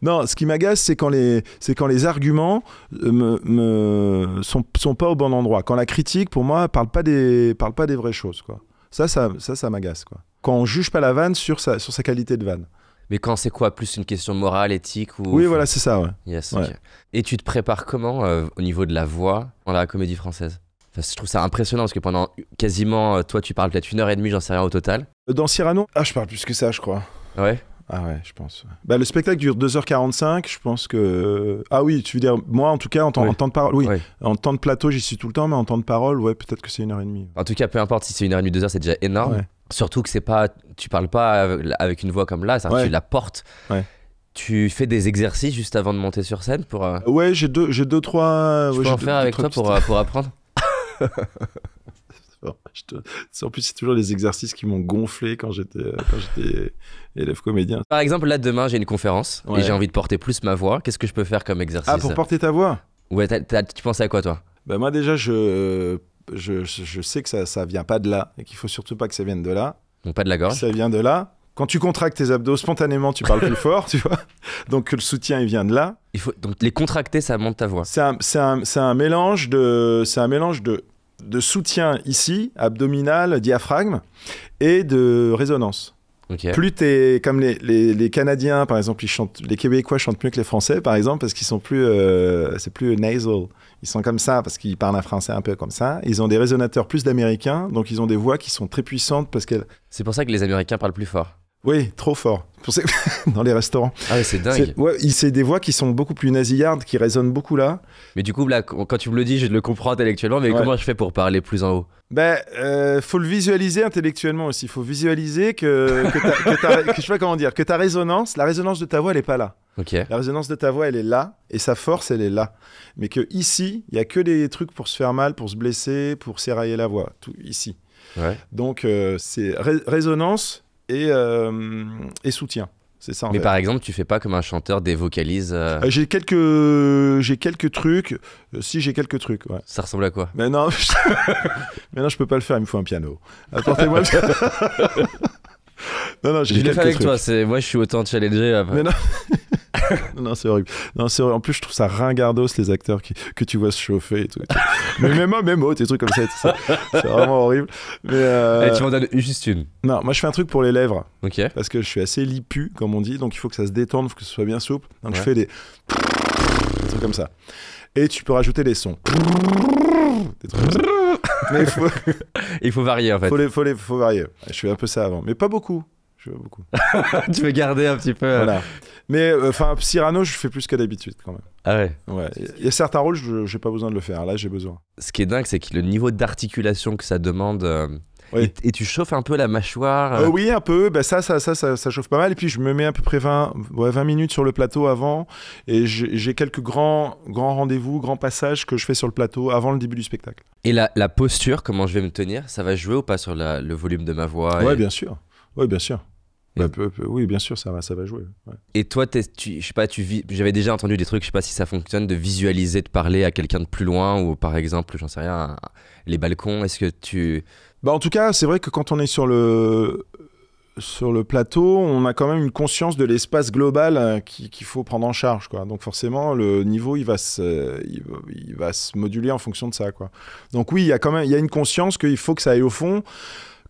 Non, ce qui m'agace, c'est quand les, c'est quand les arguments euh, me, sont, pas au bon endroit. Quand la critique, pour moi, parle pas des, parle pas des vraies choses, quoi. Ça, ça, ça, ça m'agace, quoi. Quand on juge pas la vanne sur sa, sur sa qualité de vanne. Mais quand c'est quoi Plus une question morale, éthique ou... Oui, voilà, c'est ça, Et tu te prépares comment euh, au niveau de la voix dans la comédie française je trouve ça impressionnant parce que pendant quasiment, euh, toi tu parles peut-être une heure et demie, j'en sais rien au total. Euh, dans Cyrano Ah, je parle plus que ça, je crois. Ouais. Ah ouais, je pense. Bah, le spectacle dure 2h45, je pense que... Euh, ah oui, tu veux dire, moi en tout cas, en, temps, de parole, oui. En temps de plateau, j'y suis tout le temps, mais en temps de parole, ouais, peut-être que c'est une heure et demie. En tout cas, peu importe si c'est une heure et demie, deux heures, c'est déjà énorme. Surtout que c'est pas... Tu parles pas avec une voix comme là, ça, tu la portes. Ouais tu fais des exercices juste avant de monter sur scène pour. Ouais, j'ai deux, deux, trois. Je en faire avec toi pour, pour apprendre. En plus, c'est toujours les exercices qui m'ont gonflé quand j'étais élève comédien. Par exemple, là demain, j'ai une conférence et j'ai envie de porter plus ma voix. Qu'est-ce que je peux faire comme exercice Ah, pour porter ta voix Ouais, tu penses à quoi toi Bah moi déjà, je, je, sais que ça, ça vient pas de là et qu'il faut surtout pas que ça vienne de là. non, pas de la gorge. Ça vient de là quand tu contractes tes abdos, spontanément, tu parles plus fort, tu vois. Donc le soutien, il vient de là. Il faut, donc les contracter, ça monte ta voix. C'est un, mélange de, c'est un mélange de, soutien ici, abdominal, diaphragme, et de résonance. Plus t'es comme les, Canadiens par exemple, ils chantent, les Québécois chantent mieux que les Français par exemple parce qu'ils sont plus, euh, c'est plus nasal. Ils sont comme ça parce qu'ils parlent un français un peu comme ça. Ils ont des résonateurs plus d'Américains, donc ils ont des voix qui sont très puissantes parce qu'elles. C'est pour ça que les Américains parlent plus fort. Oui, trop fort. dans les restaurants. Ah c'est dingue. C'est ouais, des voix qui sont beaucoup plus nasillardes, qui résonnent beaucoup là. Mais du coup, là, quand tu me le dis, je le comprends intellectuellement, mais comment je fais pour parler plus en haut Ben, euh, faut le visualiser intellectuellement aussi. Faut visualiser que, ta, je sais comment dire, que ta résonance, la résonance de ta voix, elle est pas là. Ok. La résonance de ta voix, elle est là, et sa force, elle est là. Mais que ici, il y a que des trucs pour se faire mal, pour se blesser, pour serrailler la voix, tout ici. Ouais. Donc, euh, c'est résonance, et, euh, et soutien. C'est ça. Mais par exemple, tu fais pas comme un chanteur des vocalises. Euh, euh, j'ai quelques, j'ai quelques trucs. si j'ai quelques trucs. Ça ressemble à quoi Mais non, je... mais non, je peux pas le faire. Il me faut un piano. Apportez-moi. non, non, j'ai quelques fait avec trucs. toi. C'est moi, je suis autant challengé. mais non. non, c'est horrible. Non, c'est En plus, je trouve ça ringardos les acteurs que tu vois se chauffer et tout. mais même un, même haut des trucs comme ça. C'est vraiment horrible. Euh, eh, tu m'en donnes juste une. Non, moi je fais un truc pour les lèvres. Ok. Parce que je suis assez lipu, comme on dit, donc il faut que ça se détende, faut que ce soit bien souple. Donc je fais des... trucs comme ça. Et tu peux rajouter des sons. Des trucs comme ça. il faut varier en fait. Faut faut faut varier. Je fais un peu ça avant, mais pas beaucoup beaucoup. tu veux garder un petit peu. Euh. Mais euh, enfin, Cyrano, je fais plus que d'habitude quand même. Ah ouais. Ouais. Il y a certains rôles, je j'ai pas besoin de le faire. Là, j'ai besoin. Ce qui est dingue, c'est que le niveau d'articulation que ça demande. Euh, et, tu chauffes un peu la mâchoire Oui, un peu. bah ça, ça, ça, ça, chauffe pas mal. Et puis, je me mets à peu près 20, ouais, 20 minutes sur le plateau avant. Et j'ai quelques grands, grands rendez-vous, grands passages que je fais sur le plateau avant le début du spectacle. Et la, posture, comment je vais me tenir, ça va jouer ou pas sur le volume de ma voix Oui, bien sûr. Oui, bien sûr. Bah, oui, bien sûr, ça va, jouer. Et toi, je sais pas, tu j'avais déjà entendu des trucs, je sais pas si ça fonctionne, de visualiser, de parler à quelqu'un de plus loin, ou par exemple, j'en sais rien, les balcons, est-ce que tu... Bah, en tout cas, c'est vrai que quand on est sur le, sur le plateau, on a quand même une conscience de l'espace global euh, qu'il faut prendre en charge. Quoi. Donc forcément, le niveau, il va, se, se moduler en fonction de ça. Quoi. Donc oui, il y a quand même il y a une conscience qu'il faut que ça aille au fond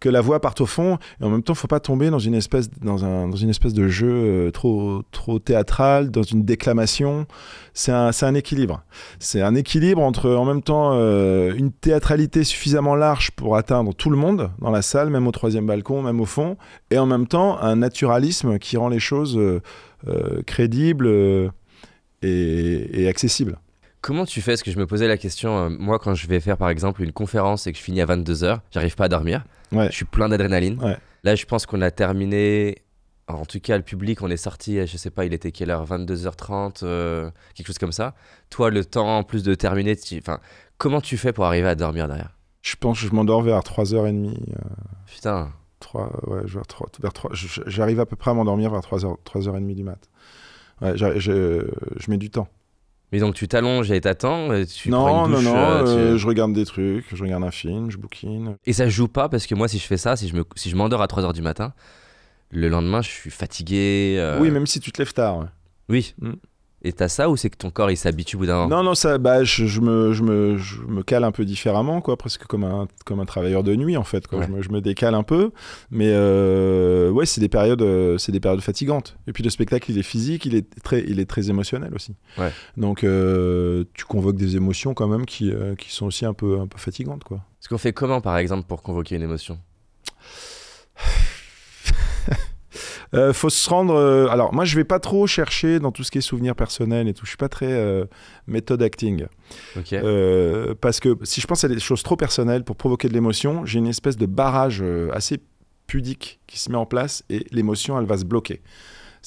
que la voix parte au fond. Et en même temps, il ne faut pas tomber dans une espèce, dans une espèce de jeu euh, trop, trop théâtral, dans une déclamation. C'est un, équilibre. C'est un équilibre entre, en même temps, euh, une théâtralité suffisamment large pour atteindre tout le monde dans la salle, même au troisième balcon, même au fond, et en même temps, un naturalisme qui rend les choses euh, crédibles et accessibles. Comment tu fais Parce que je me posais la question, euh, moi quand je vais faire par exemple une conférence et que je finis à 22h, j'arrive pas à dormir, je suis plein d'adrénaline. Là je pense qu'on a terminé, en tout cas le public, on est sorti, euh, je sais pas, il était quelle heure 22h30, euh, quelque chose comme ça. Toi le temps en plus de terminer, comment tu fais pour arriver à dormir derrière Je pense que je m'endors vers 3h30. Putain. 3, j'arrive à peu près à m'endormir vers 3h, 3h30 du mat. je mets du temps. Mais donc tu t'allonges et t'attends euh, tu prends une douche, euh, euh, je regarde des trucs, je regarde un film, je bouquine. Et ça joue pas parce que moi si je fais ça, si je, me, si m'endors à 3h du matin, le lendemain je suis fatigué. Oui, même si tu te lèves tard. Oui. Mm. Et t'as ça ou c'est que ton corps il s'habitue au bout d'un Non, non, ça, bah, je, me, cale un peu différemment, quoi, presque comme un, comme un travailleur de nuit en fait. Je, me, décale un peu, mais euh, ouais, c'est des périodes, euh, c'est des périodes fatigantes. Et puis le spectacle, il est physique, il est très, il est très émotionnel aussi. Donc euh, tu convoques des émotions quand même qui, sont aussi un peu, un peu fatigantes, quoi. Ce qu'on fait comment par exemple pour convoquer une émotion Euh, faut se rendre. Euh, alors, moi, je vais pas trop chercher dans tout ce qui est souvenirs personnels et tout. Je suis pas très euh, méthode acting. parce que si je pense à des choses trop personnelles pour provoquer de l'émotion, j'ai une espèce de barrage assez pudique qui se met en place et l'émotion, elle va se bloquer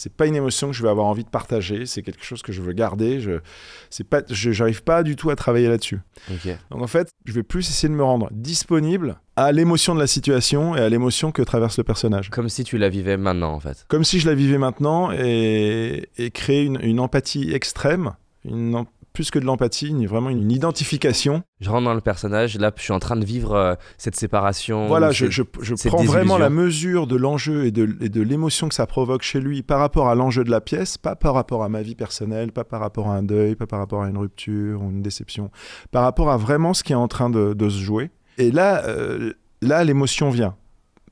c'est pas une émotion que je vais avoir envie de partager. C'est quelque chose que je veux garder. Je, c'est pas, j'arrive pas du tout à travailler là-dessus. Donc en fait, je vais plus essayer de me rendre disponible à l'émotion de la situation et à l'émotion que traverse le personnage. Comme si tu la vivais maintenant, en fait. Comme si je la vivais maintenant et, créer une, une empathie extrême, une empathie plus que de l'empathie, vraiment une identification. Je rentre dans le personnage, là je suis en train de vivre euh, cette séparation. Voilà, je, prends vraiment la mesure de l'enjeu et de, l'émotion que ça provoque chez lui par rapport à l'enjeu de la pièce, pas par rapport à ma vie personnelle, pas par rapport à un deuil, pas par rapport à une rupture ou une déception, par rapport à vraiment ce qui est en train de, se jouer. Et là, euh, là l'émotion vient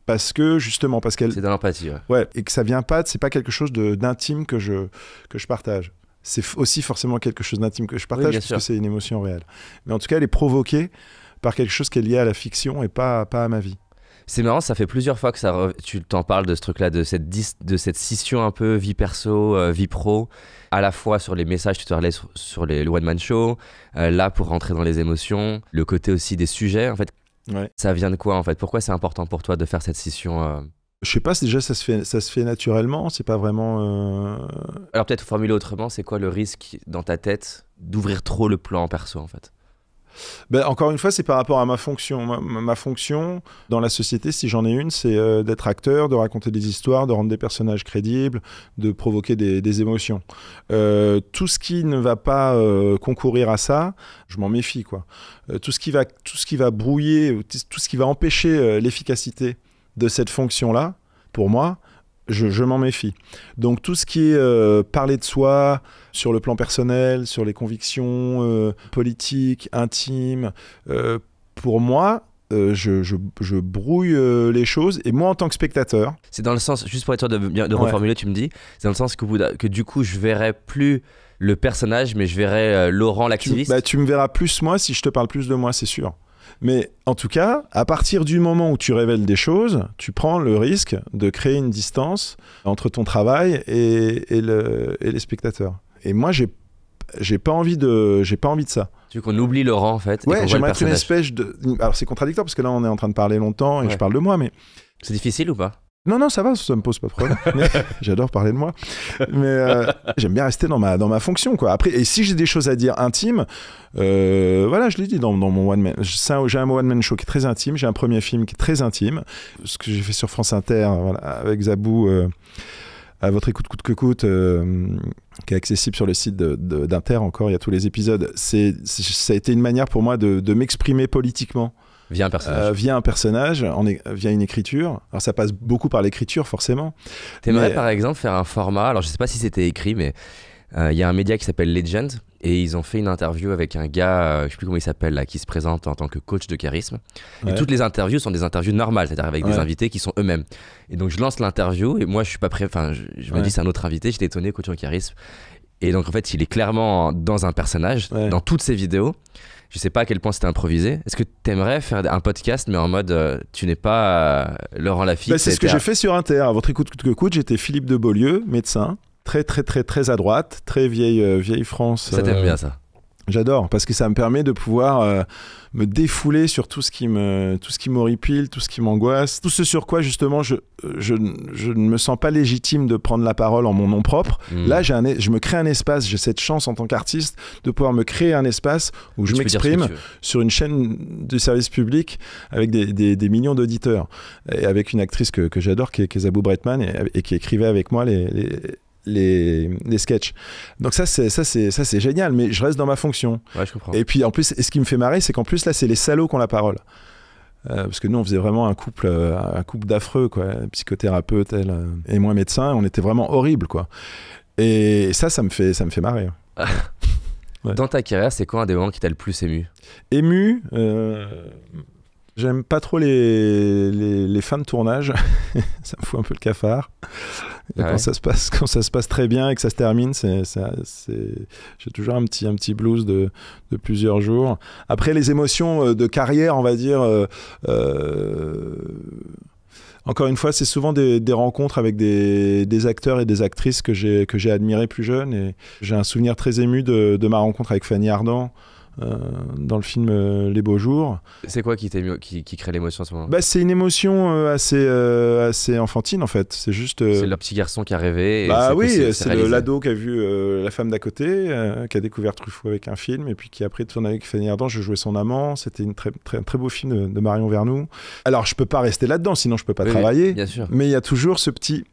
parce que justement parce qu'elle c'est de l'empathie ouais. et que ça vient pas c'est pas quelque chose d'intime que je que je partage c'est aussi forcément quelque chose d'intime que je partage, parce que c'est une émotion réelle. Mais en tout cas, elle est provoquée par quelque chose qui est lié à la fiction et pas, pas à ma vie. C'est marrant, ça fait plusieurs fois que tu t'en parles de ce truc-là, de cette, de cette scission un peu vie perso, euh, vie pro, à la fois sur les messages, tu te parlais sur, les one-man show, euh, là pour rentrer dans les émotions, le côté aussi des sujets, en fait. Ça vient de quoi en fait Pourquoi c'est important pour toi de faire cette scission euh, je sais pas, déjà ça se fait, ça se fait naturellement, c'est pas vraiment. Euh, Alors peut-être formuler autrement, c'est quoi le risque dans ta tête d'ouvrir trop le plan en perso en fait ben, encore une fois, c'est par rapport à ma fonction. Ma, fonction dans la société, si j'en ai une, c'est euh, d'être acteur, de raconter des histoires, de rendre des personnages crédibles, de provoquer des, émotions. Euh, tout ce qui ne va pas concourir à ça, je m'en méfie. Quoi. tout, ce qui va, tout ce qui va brouiller, tout ce qui va empêcher l'efficacité de cette fonction-là, pour moi, je, m'en méfie. Donc tout ce qui est euh, parler de soi sur le plan personnel, sur les convictions euh, politiques, intimes, euh, pour moi, je, brouille les choses et moi en tant que spectateur. C'est dans le sens, juste pour être sûr de, reformuler, tu me dis, c'est dans le sens que, que du coup je verrai plus le personnage mais je verrai Laurent l'activiste. Bah, tu me verras plus moi si je te parle plus de moi, c'est sûr. Mais en tout cas, à partir du moment où tu révèles des choses, tu prends le risque de créer une distance entre ton travail et, les spectateurs. Et moi, j'ai j'ai pas envie de j'ai pas envie de ça tu qu'on oublie Laurent en fait ouais j'aimerais être une espèce de alors c'est contradictoire parce que là on est en train de parler longtemps et je parle de moi mais c'est difficile ou pas non, non, ça va, ça me pose pas de problème. J'adore parler de moi. Mais euh, j'aime bien rester dans ma, dans ma fonction, quoi. Après, et si j'ai des choses à dire intimes, euh, voilà, je l'ai dis dans, dans, mon one man. J'ai un one man show qui est très intime. J'ai un premier film qui est très intime. Ce que j'ai fait sur France Inter, voilà, avec Zabou. Euh, à votre écoute coûte que coûte, qui est accessible sur le site d'Inter encore, il y a tous les épisodes. C'est, ça a été une manière pour moi de, de m'exprimer politiquement. Via un personnage. Euh, via un personnage, via une écriture. Alors ça passe beaucoup par l'écriture, forcément. T'aimerais par exemple faire un format, alors je sais pas si c'était écrit, mais euh, il y a un média qui s'appelle Legend et ils ont fait une interview avec un gars, euh, je sais plus comment il s'appelle là, qui se présente en tant que coach de charisme. Et toutes les interviews sont des interviews normales, c'est-à-dire avec des invités qui sont eux-mêmes. Et donc je lance l'interview et moi je suis pas prêt, enfin je, me dis c'est un autre invité, j'étais étonné, coach de charisme. Et donc en fait il est clairement dans un personnage, dans toutes ses vidéos. Je sais pas à quel point c'était improvisé. Est-ce que tu aimerais faire un podcast, mais en mode euh, tu n'es pas euh, Laurent Lafitte bah, C'est ce que j'ai fait sur Inter. À votre écoute que coûte, j'étais Philippe de Beaulieu, médecin, très très très très à droite, très vieille, euh, vieille France. Ça t'aime bien ça J'adore parce que ça me permet de pouvoir euh, me défouler sur tout ce qui me tout ce qui m'horripile, tout ce qui m'angoisse, tout ce sur quoi justement je, je, je ne me sens pas légitime de prendre la parole en mon nom propre. Hmm. Là, j'ai un je me crée un espace, j'ai cette chance en tant qu'artiste de pouvoir me créer un espace où je m'exprime sur une chaîne de service public avec des, des, des millions d'auditeurs et avec une actrice que, que j'adore qui est, qui est Zabou Bretman et, et, qui écrivait avec moi les, les les, les sketchs. Donc ça c'est ça c'est ça c'est génial, mais je reste dans ma fonction. Et puis en plus, ce qui me fait marrer, c'est qu'en plus là, c'est les salauds qui ont la parole. Euh, parce que nous, on faisait vraiment un couple, euh, un couple d'affreux, quoi. Psychothérapeute, euh, et moi médecin, on était vraiment horrible quoi. Et ça, ça me fait, ça me fait marrer. Dans ta carrière, c'est quoi un des moments qui t'a le plus ému Ému. J'aime pas trop les, les, les fins de tournage. ça me fout un peu le cafard quand, ça se passe, quand ça se passe très bien et que ça se termine, j'ai toujours un petit, un petit blues de, de plusieurs jours. Après, les émotions euh, de carrière, on va dire. Euh, euh, encore une fois, c'est souvent des, rencontres avec des, acteurs et des actrices que j'ai, que j'ai admirés plus jeunes. Et j'ai un souvenir très ému de, de ma rencontre avec Fanny Ardant. Euh, dans le film euh, Les Beaux Jours. C'est quoi qui, qui crée l'émotion à ce moment bah, C'est une émotion euh, assez, assez enfantine en fait. C'est juste. C'est le petit garçon qui a rêvé. bah oui, c'est l'ado qui a vu La femme d'à côté, qui a découvert Truffaut avec un film et puis qui a après tourner avec Fanny Ardant. Je jouais son amant. C'était un très, très, très, beau film de, Marion Vernou. Alors je peux pas rester là-dedans, sinon je peux pas travailler. Bien sûr. Mais il y a toujours ce petit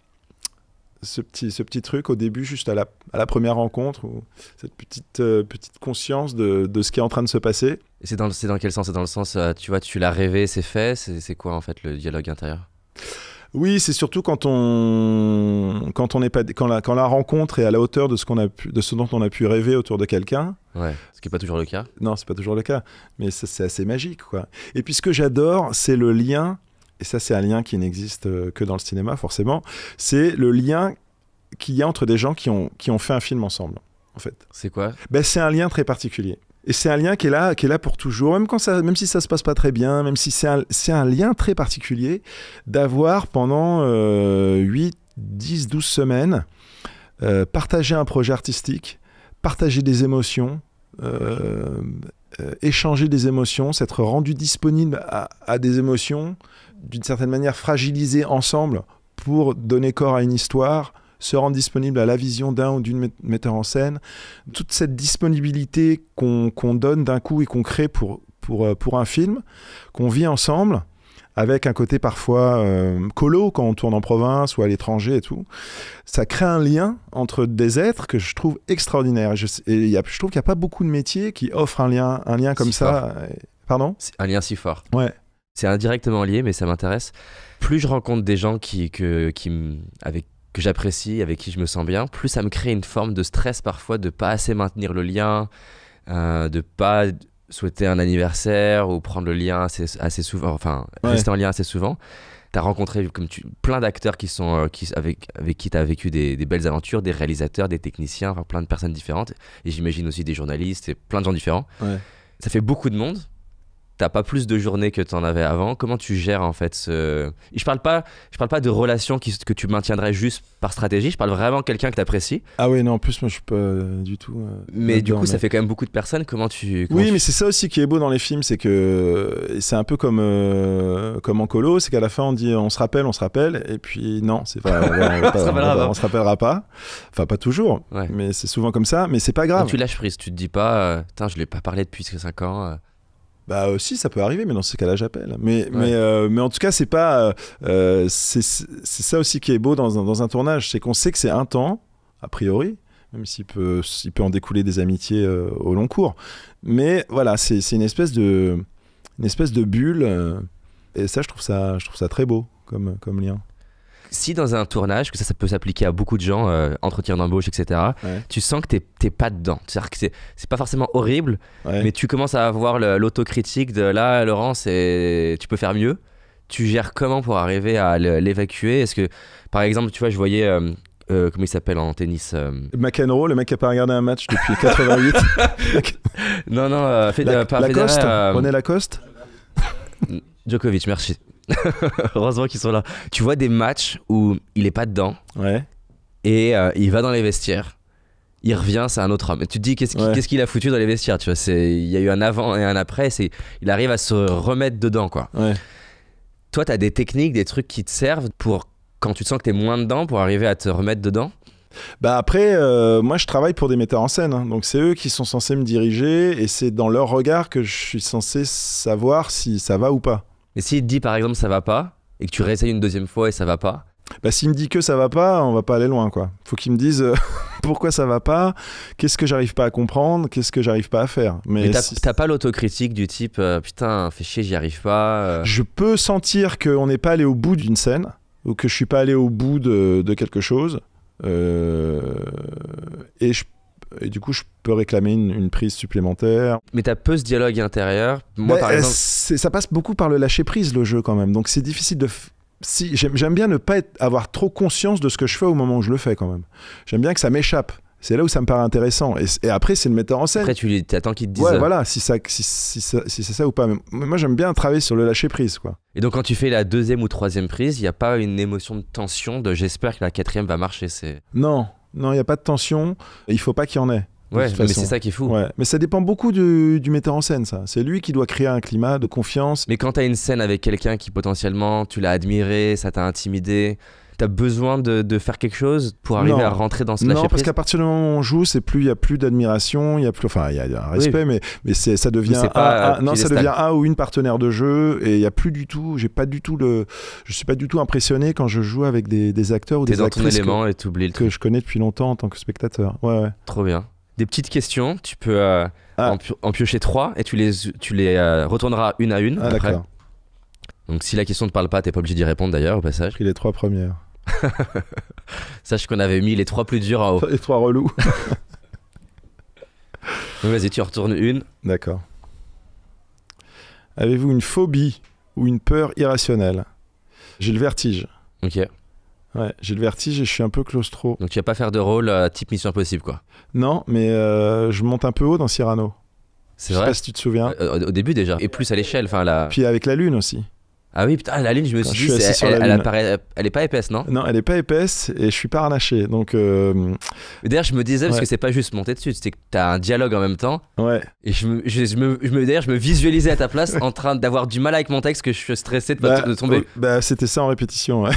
ce petit, ce petit truc au début, juste à la, à la première rencontre, ou cette petite, euh, petite conscience de, de, ce qui est en train de se passer. Et c'est dans, c'est dans quel sens C'est dans le sens, euh, tu vois, tu l'as rêvé, c'est fait, c'est quoi en fait le dialogue intérieur oui, c'est surtout quand on quand on est pas quand la quand la rencontre est à la hauteur de ce qu'on a de ce dont on a pu rêver autour de quelqu'un. Ouais, ce qui n'est pas toujours le cas. Non, c'est pas toujours le cas, mais c'est assez magique quoi. Et puis ce que j'adore, c'est le lien et ça c'est un lien qui n'existe euh, que dans le cinéma forcément, c'est le lien qu'il y a entre des gens qui ont, qui ont fait un film ensemble, en fait. C'est quoi ben, C'est un lien très particulier. Et c'est un lien qui est là, qui est là pour toujours, même, quand ça, même si ça se passe pas très bien, même si c'est un, un, lien très particulier d'avoir pendant 8, 10, 12 semaines euh, partagé un projet artistique, partagé des émotions, euh, euh échanger des émotions, s'être rendu disponible à des émotions, d'une certaine manière fragiliser ensemble pour donner corps à une histoire, se rendre disponible à la vision d'un ou d'une metteur en scène. Toute cette disponibilité qu'on donne d'un coup et qu'on crée pour, pour, euh, pour un film, qu'on vit ensemble, avec un côté parfois euh, colo quand on tourne en province ou à l'étranger et tout. Ça crée un lien entre des êtres que je trouve extraordinaire. Je, et y a, je trouve qu'il n'y a pas beaucoup de métiers qui offrent un lien, un lien comme ça. Pardon Un lien si fort. Ouais c'est indirectement lié, mais ça m'intéresse. Plus je rencontre des gens qui, que, qui, que j'apprécie, avec qui je me sens bien, plus ça me crée une forme de stress parfois de pas assez maintenir le lien, euh, de pas souhaiter un anniversaire ou prendre le lien assez, souvent, enfin rester en lien assez souvent. Tu rencontré comme tu, plein d'acteurs qui sont, euh, qui, avec, avec qui tu vécu des, belles aventures, des réalisateurs, des techniciens, plein de personnes différentes, et j'imagine aussi des journalistes et plein de gens différents. Ça fait beaucoup de monde t'as pas plus de journées que t'en avais avant. Comment tu gères en fait ce... je parle pas, je parle pas de relations qui, que tu maintiendrais juste par stratégie. Je parle vraiment de quelqu'un que t'apprécies. Ah oui, non, en plus moi je suis pas du tout. Euh, mais du coup, ça fait quand même beaucoup de personnes. Comment tu Oui, mais c'est ça aussi qui est beau dans les films, c'est que c'est un peu comme euh, comme en colo, c'est qu'à la fin on dit on se rappelle, on se rappelle, et puis non, c'est pas, on, se rappellera pas. Enfin, pas toujours, mais c'est souvent comme ça. Mais c'est pas grave. tu lâches prise, tu te dis pas, euh, tiens, je l'ai pas parlé depuis 5 ans. Bah aussi euh, ça peut arriver, mais dans ce cas-là, j'appelle. Mais, mais, euh, mais en tout cas, c'est pas... Euh, c'est ça aussi qui est beau dans, un tournage, c'est qu'on sait que c'est un temps, a priori, même s'il peut, il peut en découler des amitiés au long cours. Mais voilà, c'est une, espèce de, une espèce de bulle, et ça je, trouve ça, je trouve ça très beau comme, comme lien si dans un tournage, que ça, ça peut s'appliquer à beaucoup de gens, euh, entretien d'embauche, etc., tu sens que t'es pas dedans. cest c'est pas forcément horrible, mais tu commences à avoir l'autocritique de là, Laurent, tu peux faire mieux. Tu gères comment pour arriver à l'évacuer Est-ce que, par exemple, tu vois, je voyais. Euh, euh, comment il s'appelle en tennis McEnroe, le mec qui a pas regardé un match depuis 88. non, non, fait, la, pas Lacoste, René Lacoste Djokovic, merci. Heureusement qu'ils sont là. Tu vois des matchs où il est pas dedans. Et euh, il va dans les vestiaires. Il revient, c'est un autre homme. Et tu te dis, qu'est-ce qu'il a foutu dans les vestiaires Tu vois, il y a eu un avant et un après. Il arrive à se remettre dedans, quoi. Toi, tu as des techniques, des trucs qui te servent pour quand tu te sens que tu es moins dedans, pour arriver à te remettre dedans bah après, euh, moi je travaille pour des metteurs en scène, hein. donc c'est eux qui sont censés me diriger et c'est dans leur regard que je suis censé savoir si ça va ou pas. Mais s'il te dit par exemple ça va pas, et que tu réessayes une deuxième fois et ça va pas. Bah, s'il me dit que ça va pas, on va pas aller loin quoi. Faut qu'il me dise euh, pourquoi ça va pas, qu'est-ce que j'arrive pas à comprendre, qu'est-ce que j'arrive pas à faire. Mais, t'as pas l'autocritique du type euh, putain, fais chier, j'y arrive pas. Euh. Je peux sentir qu'on n'est pas allé au bout d'une scène ou que je suis pas allé au bout de, de quelque chose. et je et du coup, je peux réclamer une, prise supplémentaire. Mais t'as peu ce dialogue intérieur. Moi, euh, Ça passe beaucoup par le lâcher prise, le jeu, quand même. Donc, c'est difficile de. Si, J'aime bien ne pas avoir trop conscience de ce que je fais au moment où je le fais, quand même. J'aime bien que ça m'échappe. C'est là où ça me paraît intéressant. Et, après, c'est le metteur en scène. Après, tu attends qu'il te dise. Euh, voilà, si, c'est ça ou pas. Mais moi, j'aime bien travailler sur le lâcher prise. quoi. Et donc, quand tu fais la deuxième ou troisième prise, il n'y a pas une émotion de tension de j'espère que la quatrième va marcher. c'est Non, non, il n'y a pas de tension. Il faut pas qu'il y en ait. Ouais, mais c'est ça qui est fou. Mais ça dépend beaucoup du, du metteur en scène, ça. C'est lui qui doit créer un climat de confiance. Mais quand tu as une scène avec quelqu'un qui potentiellement tu l'as admiré, ça t'a intimidé, T'as besoin de, faire quelque chose pour arriver à rentrer dans ce lâcher Non, parce qu'à partir du moment où on joue, c'est plus, il y a plus d'admiration, il y a plus, enfin, il y, a un respect, mais mais c'est ça devient un, euh, non, ça devient un ou une partenaire de jeu et il y a plus du tout, j'ai pas du tout le, je suis pas du tout impressionné quand je joue avec des, acteurs ou des actrices élément que, le que je connais depuis longtemps en tant que spectateur. Ouais. Trop bien. Des petites questions, tu peux. Euh, ah. en, piocher trois et tu les, tu les euh, retourneras une à une. Ah, après. Donc si la question ne te parle pas, t'es pas obligé d'y répondre d'ailleurs au passage. Pris les trois premières. Sache qu'on avait mis les trois plus durs en haut. Les trois relous. vas-y, tu retournes une. D'accord. Avez-vous une phobie ou une peur irrationnelle J'ai le vertige. Ok. Ouais, j'ai le vertige et je suis un peu claustro. Donc tu vas pas faire de rôle euh, type Mission Impossible quoi Non, mais euh, je monte un peu haut dans Cyrano. C'est Je sais pas si tu te souviens. Euh, au début déjà. Et plus à l'échelle, enfin là. Puis avec la lune aussi. Ah oui, putain, la ligne, je me suis dit, elle, n'est elle, est pas épaisse, non Non, elle est pas épaisse et je suis pas relâché, Donc. Euh, d'ailleurs, je me disais, parce que c'est pas juste monter dessus, c'est que as un dialogue en même temps. Ouais. Et je me, je, me, d'ailleurs, je me visualisais à ta place en train d'avoir du mal avec mon texte, que je suis stressé de, bah, tomber. Bah, c'était ça en répétition, ouais.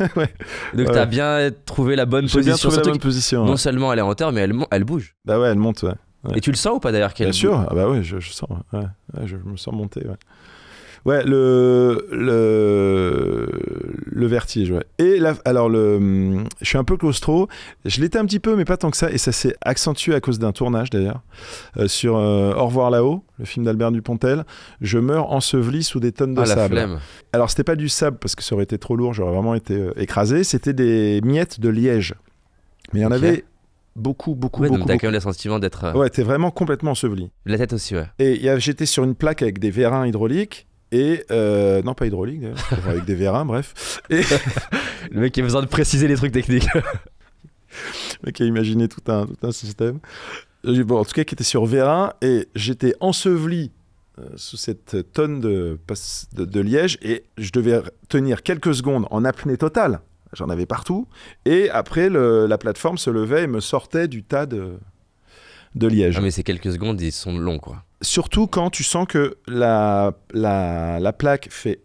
Donc, t'as bien trouvé la bonne position. Bien trouvé la bonne position. Non seulement elle est en hauteur, mais elle, elle bouge. Bah ouais, elle monte, ouais. Et tu le sens ou pas d'ailleurs Bien sûr, ah bah ouais, je, sens, je, me sens monter, ouais. Ouais, le, le, le vertige, ouais. Et là, alors, le, je suis un peu claustro. Je l'étais un petit peu, mais pas tant que ça. Et ça s'est accentué à cause d'un tournage, d'ailleurs, euh, sur euh, Au revoir là-haut, le film d'Albert Dupontel. Je meurs enseveli sous des tonnes de ah, sable. La flemme. Alors, c'était pas du sable, parce que ça aurait été trop lourd, j'aurais vraiment été euh, écrasé. C'était des miettes de liège. Mais il y en avait beaucoup, beaucoup, ouais, beaucoup. T'as quand même le sentiment d'être. Ouais, t'es vraiment complètement enseveli. La tête aussi, ouais. Et j'étais sur une plaque avec des vérins hydrauliques et euh, non, pas hydraulique, avec des vérins, bref. Et... le mec qui a besoin de préciser les trucs techniques. le mec a imaginé tout un, tout un système. Euh, en tout cas, qui était sur vérin, et j'étais enseveli euh, sous cette tonne de, de, liège, et je devais tenir quelques secondes en apnée totale. J'en avais partout. Et après, la plateforme se levait et me sortait du tas de, de liège. Ah, mais ces quelques secondes, ils sont longs, quoi. Surtout quand tu sens que la, la, plaque fait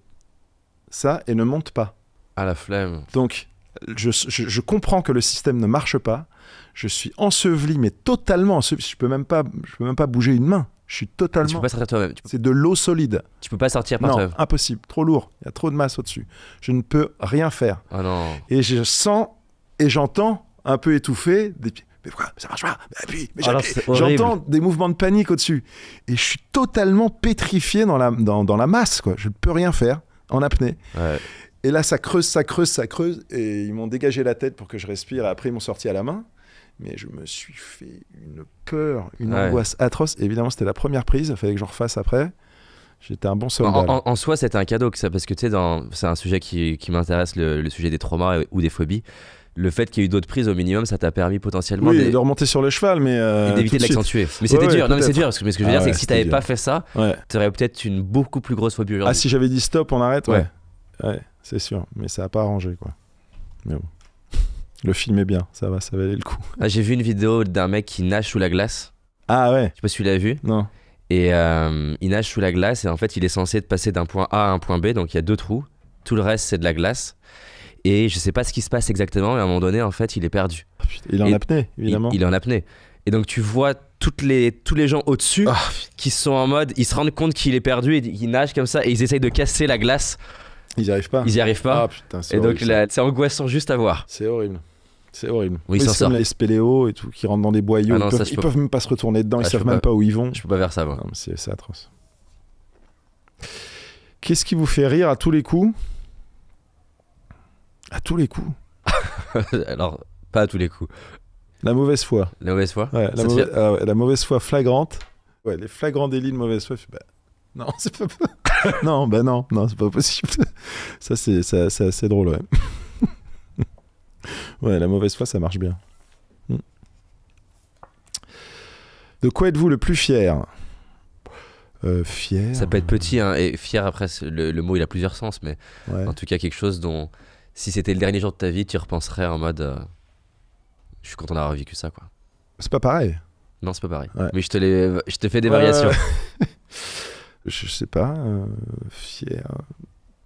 ça et ne monte pas. À la flemme. Donc je, comprends que le système ne marche pas. Je suis enseveli, mais totalement enseveli. Je peux même pas, je peux même pas bouger une main. Je suis totalement. tu peux pas sortir toi-même. C'est de l'eau solide. Tu peux pas sortir par toi-même. Impossible. Trop lourd. Il y a trop de masse au-dessus. Je ne peux rien faire. Ah non. Et je sens et j'entends un peu étouffé des pieds. Ça marche pas. Bah, ah, j'entends des mouvements de panique au-dessus. Et je suis totalement pétrifié dans la, dans, dans la masse, quoi. Je ne peux rien faire en apnée. Et là, ça creuse, ça creuse, ça creuse. Et ils m'ont dégagé la tête pour que je respire. Après, ils m'ont sorti à la main. Mais je me suis fait une peur, une angoisse atroce. évidemment, c'était la première prise. Il fallait que j'en refasse après. J'étais un bon soldat. En, soi, c'était un cadeau, que ça, parce que tu sais, c'est un sujet qui, qui m'intéresse, le, sujet des traumas ou des phobies le fait qu'il y ait eu d'autres prises au minimum, ça t'a permis potentiellement de remonter sur le cheval, mais euh, d'éviter de l'accentuer. Mais c'était dur. non, c'est dur. ce que je veux ah dire, c'est que si t'avais pas fait ça, tu aurais peut-être une beaucoup plus grosse phobie. Ah, si j'avais dit stop, on arrête. Ouais, ouais, c'est sûr. Mais ça a pas arrangé, quoi. Mais bon, le film est bien. Ça va, ça valait le coup. Ah, j'ai vu une vidéo d'un mec qui nage sous la glace. Ah ouais. Je sais pas si tu l'as vu. Non. Et euh, il nage sous la glace et en fait, il est censé de passer d'un point A à un point B, donc il y a deux trous. Tout le reste, c'est de la glace. Et je sais pas ce qui se passe exactement, mais à un moment donné, en fait, il est perdu. Ah, il est en apnée, évidemment. Il, est en apnée. Et donc tu vois toutes les, tous les gens au-dessus ah, qui sont en mode, ils se rendent compte qu'il est perdu et ils nagent comme ça et ils essayent de casser la glace. Ils n'y arrivent pas. Ils n'y arrivent pas. Ah, et donc c'est angoissant juste à voir. C'est horrible. C'est horrible. Oui, ils sont les spéléos et tout qui rentrent dans des boyaux. ils, peuvent, peuvent, même pas se retourner dedans. ils savent même pas... où ils vont. Je peux pas faire ça. C'est atroce. Qu'est-ce qui vous fait rire à tous les coups à tous les coups. Alors, pas à tous les coups. La mauvaise foi. La mauvaise foi euh, la, mauvaise, foi flagrante. Ouais, les flagrants délits de mauvaise foi. Bah, non, c'est pas Non, ben non, non, c'est pas possible. ça, c'est, assez drôle, ouais. ouais, la mauvaise foi, ça marche bien. Hmm. De quoi êtes-vous le plus fier euh, Fier. Ça peut être petit, hein, et fier après, le, mot il a plusieurs sens, mais en tout cas quelque chose dont, si c'était le dernier jour de ta vie, tu repenserais en mode euh, je suis content d'avoir vécu ça quoi. C'est pas pareil. Non, c'est pas pareil. Mais je te, les, je te fais des variations. je sais pas, euh, fier.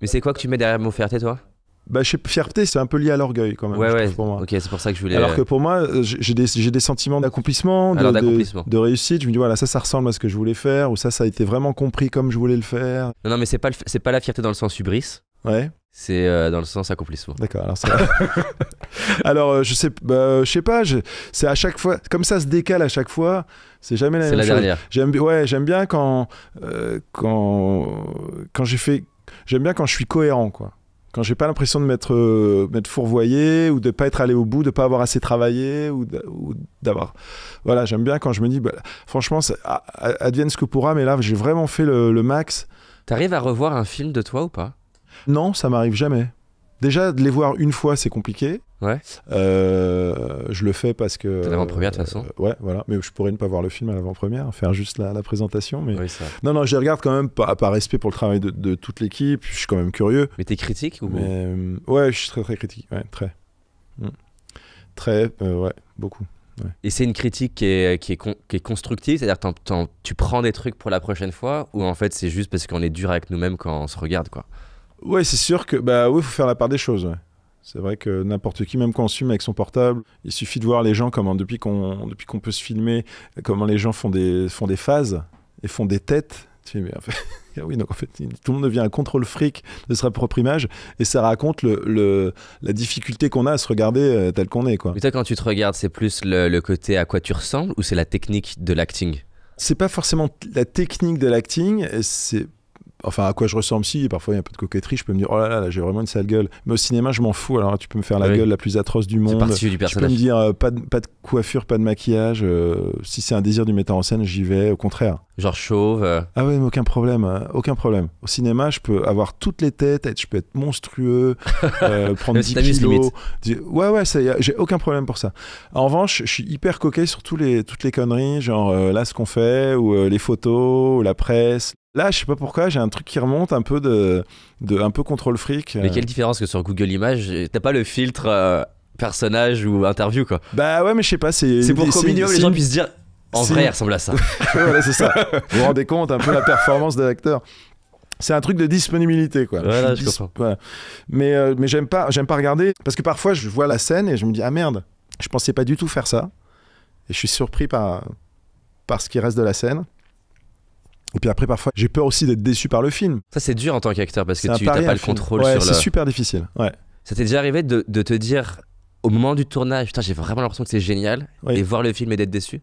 Mais c'est quoi que tu mets derrière mon fierté, toi bah, je sais, fierté, c'est un peu lié à l'orgueil quand même. Ouais, ouais. Pour moi. Ok, c'est pour ça que je voulais. Alors euh, que pour moi, j'ai des, des, sentiments d'accomplissement, de, de, de, réussite. Je me dis, voilà, ça, ça ressemble à ce que je voulais faire, ou ça, ça a été vraiment compris comme je voulais le faire. Non, non mais c'est pas, c'est pas la fierté dans le sens hubris. Ouais. C'est euh, dans le sens accomplissement. D'accord. Alors, alors euh, je sais, bah, euh, je sais pas. C'est à chaque fois, comme ça se décale à chaque fois. C'est jamais la même dernière. J'aime, ouais, j'aime bien quand quand quand j'ai fait. J'aime bien quand je suis cohérent, quoi. Quand j'ai pas l'impression de m'être fourvoyé ou de pas être allé au bout, de pas avoir assez travaillé ou d'avoir. Voilà, j'aime bien quand je me dis, bah, franchement, ça, advienne ce que pourra, mais là, j'ai vraiment fait le, le max. T'arrives à revoir un film de toi ou pas non, ça m'arrive jamais. Déjà, de les voir une fois, c'est compliqué. Ouais. Euh, je le fais parce que. à l'avant-première, de toute façon. Euh, ouais, voilà. Mais je pourrais ne pas voir le film à l'avant-première, faire juste la, présentation. Mais... Non, non, je les regarde quand même par, par respect pour le travail de, toute l'équipe. Je suis quand même curieux. Mais t'es critique ou euh, Ouais, je suis très, très critique. Ouais, très. Mm. Très, euh, ouais, beaucoup. Ouais. Et c'est une critique qui est, qui est, qui est constructive, c'est-à-dire tu prends des trucs pour la prochaine fois, ou en fait c'est juste parce qu'on est dur avec nous-mêmes quand on se regarde, quoi. Ouais, c'est sûr que bah oui, faut faire la part des choses. C'est vrai que n'importe qui, même quand on filme avec son portable, il suffit de voir les gens comment depuis qu'on depuis qu'on peut se filmer, comment les gens font des font des phases et font des têtes. Tu sais, mais en fait, ah oui, donc en fait, tout le monde devient un contrôle fric de sa propre image et ça raconte le, le la difficulté qu'on a à se regarder euh, tel qu'on est. Quoi. Mais toi, quand tu te regardes, c'est plus le, le côté à quoi tu ressembles ou c'est la technique de l'acting C'est pas forcément la technique de l'acting, c'est enfin à quoi je ressemble si parfois il y a un peu de coquetterie je peux me dire oh là là, j'ai vraiment une sale gueule mais au cinéma je m'en fous alors tu peux me faire la gueule la plus atroce du monde tu peux me dire euh, pas, de, coiffure pas de maquillage euh, si c'est un désir du metteur en scène j'y vais au contraire genre chauve euh. ah ouais mais aucun problème hein, aucun problème au cinéma je peux avoir toutes les têtes je peux être monstrueux prendre 10 kilos ouais ouais j'ai aucun problème pour ça en revanche je suis hyper coquet sur tous les, toutes les conneries genre là ce qu'on fait ou les photos ou la presse Là, je sais pas pourquoi, j'ai un truc qui remonte un peu de, un peu contrôle fric. Mais euh. quelle différence que sur Google Images, t'as pas le filtre euh, personnage ou interview quoi. Bah ouais, mais je sais pas, c'est. pour qu'au les gens puissent dire en vrai, il ressemble à ça. voilà, c'est ça. vous vous rendez compte un peu la performance de l'acteur. C'est un truc de disponibilité, quoi. Voilà, je, Mais, euh, mais j'aime pas, j'aime pas regarder parce que parfois je vois la scène et je me dis ah merde, je pensais pas du tout faire ça. Et je suis surpris par par ce qui reste de la scène. Et puis après, parfois, j'ai peur aussi d'être déçu par le film. Ça, c'est dur en tant qu'acteur parce que tu n'as pas le contrôle ouais, C'est super difficile. Ça t'est déjà arrivé de, te dire au moment du tournage, putain, j'ai vraiment l'impression que c'est génial et voir le film et d'être déçu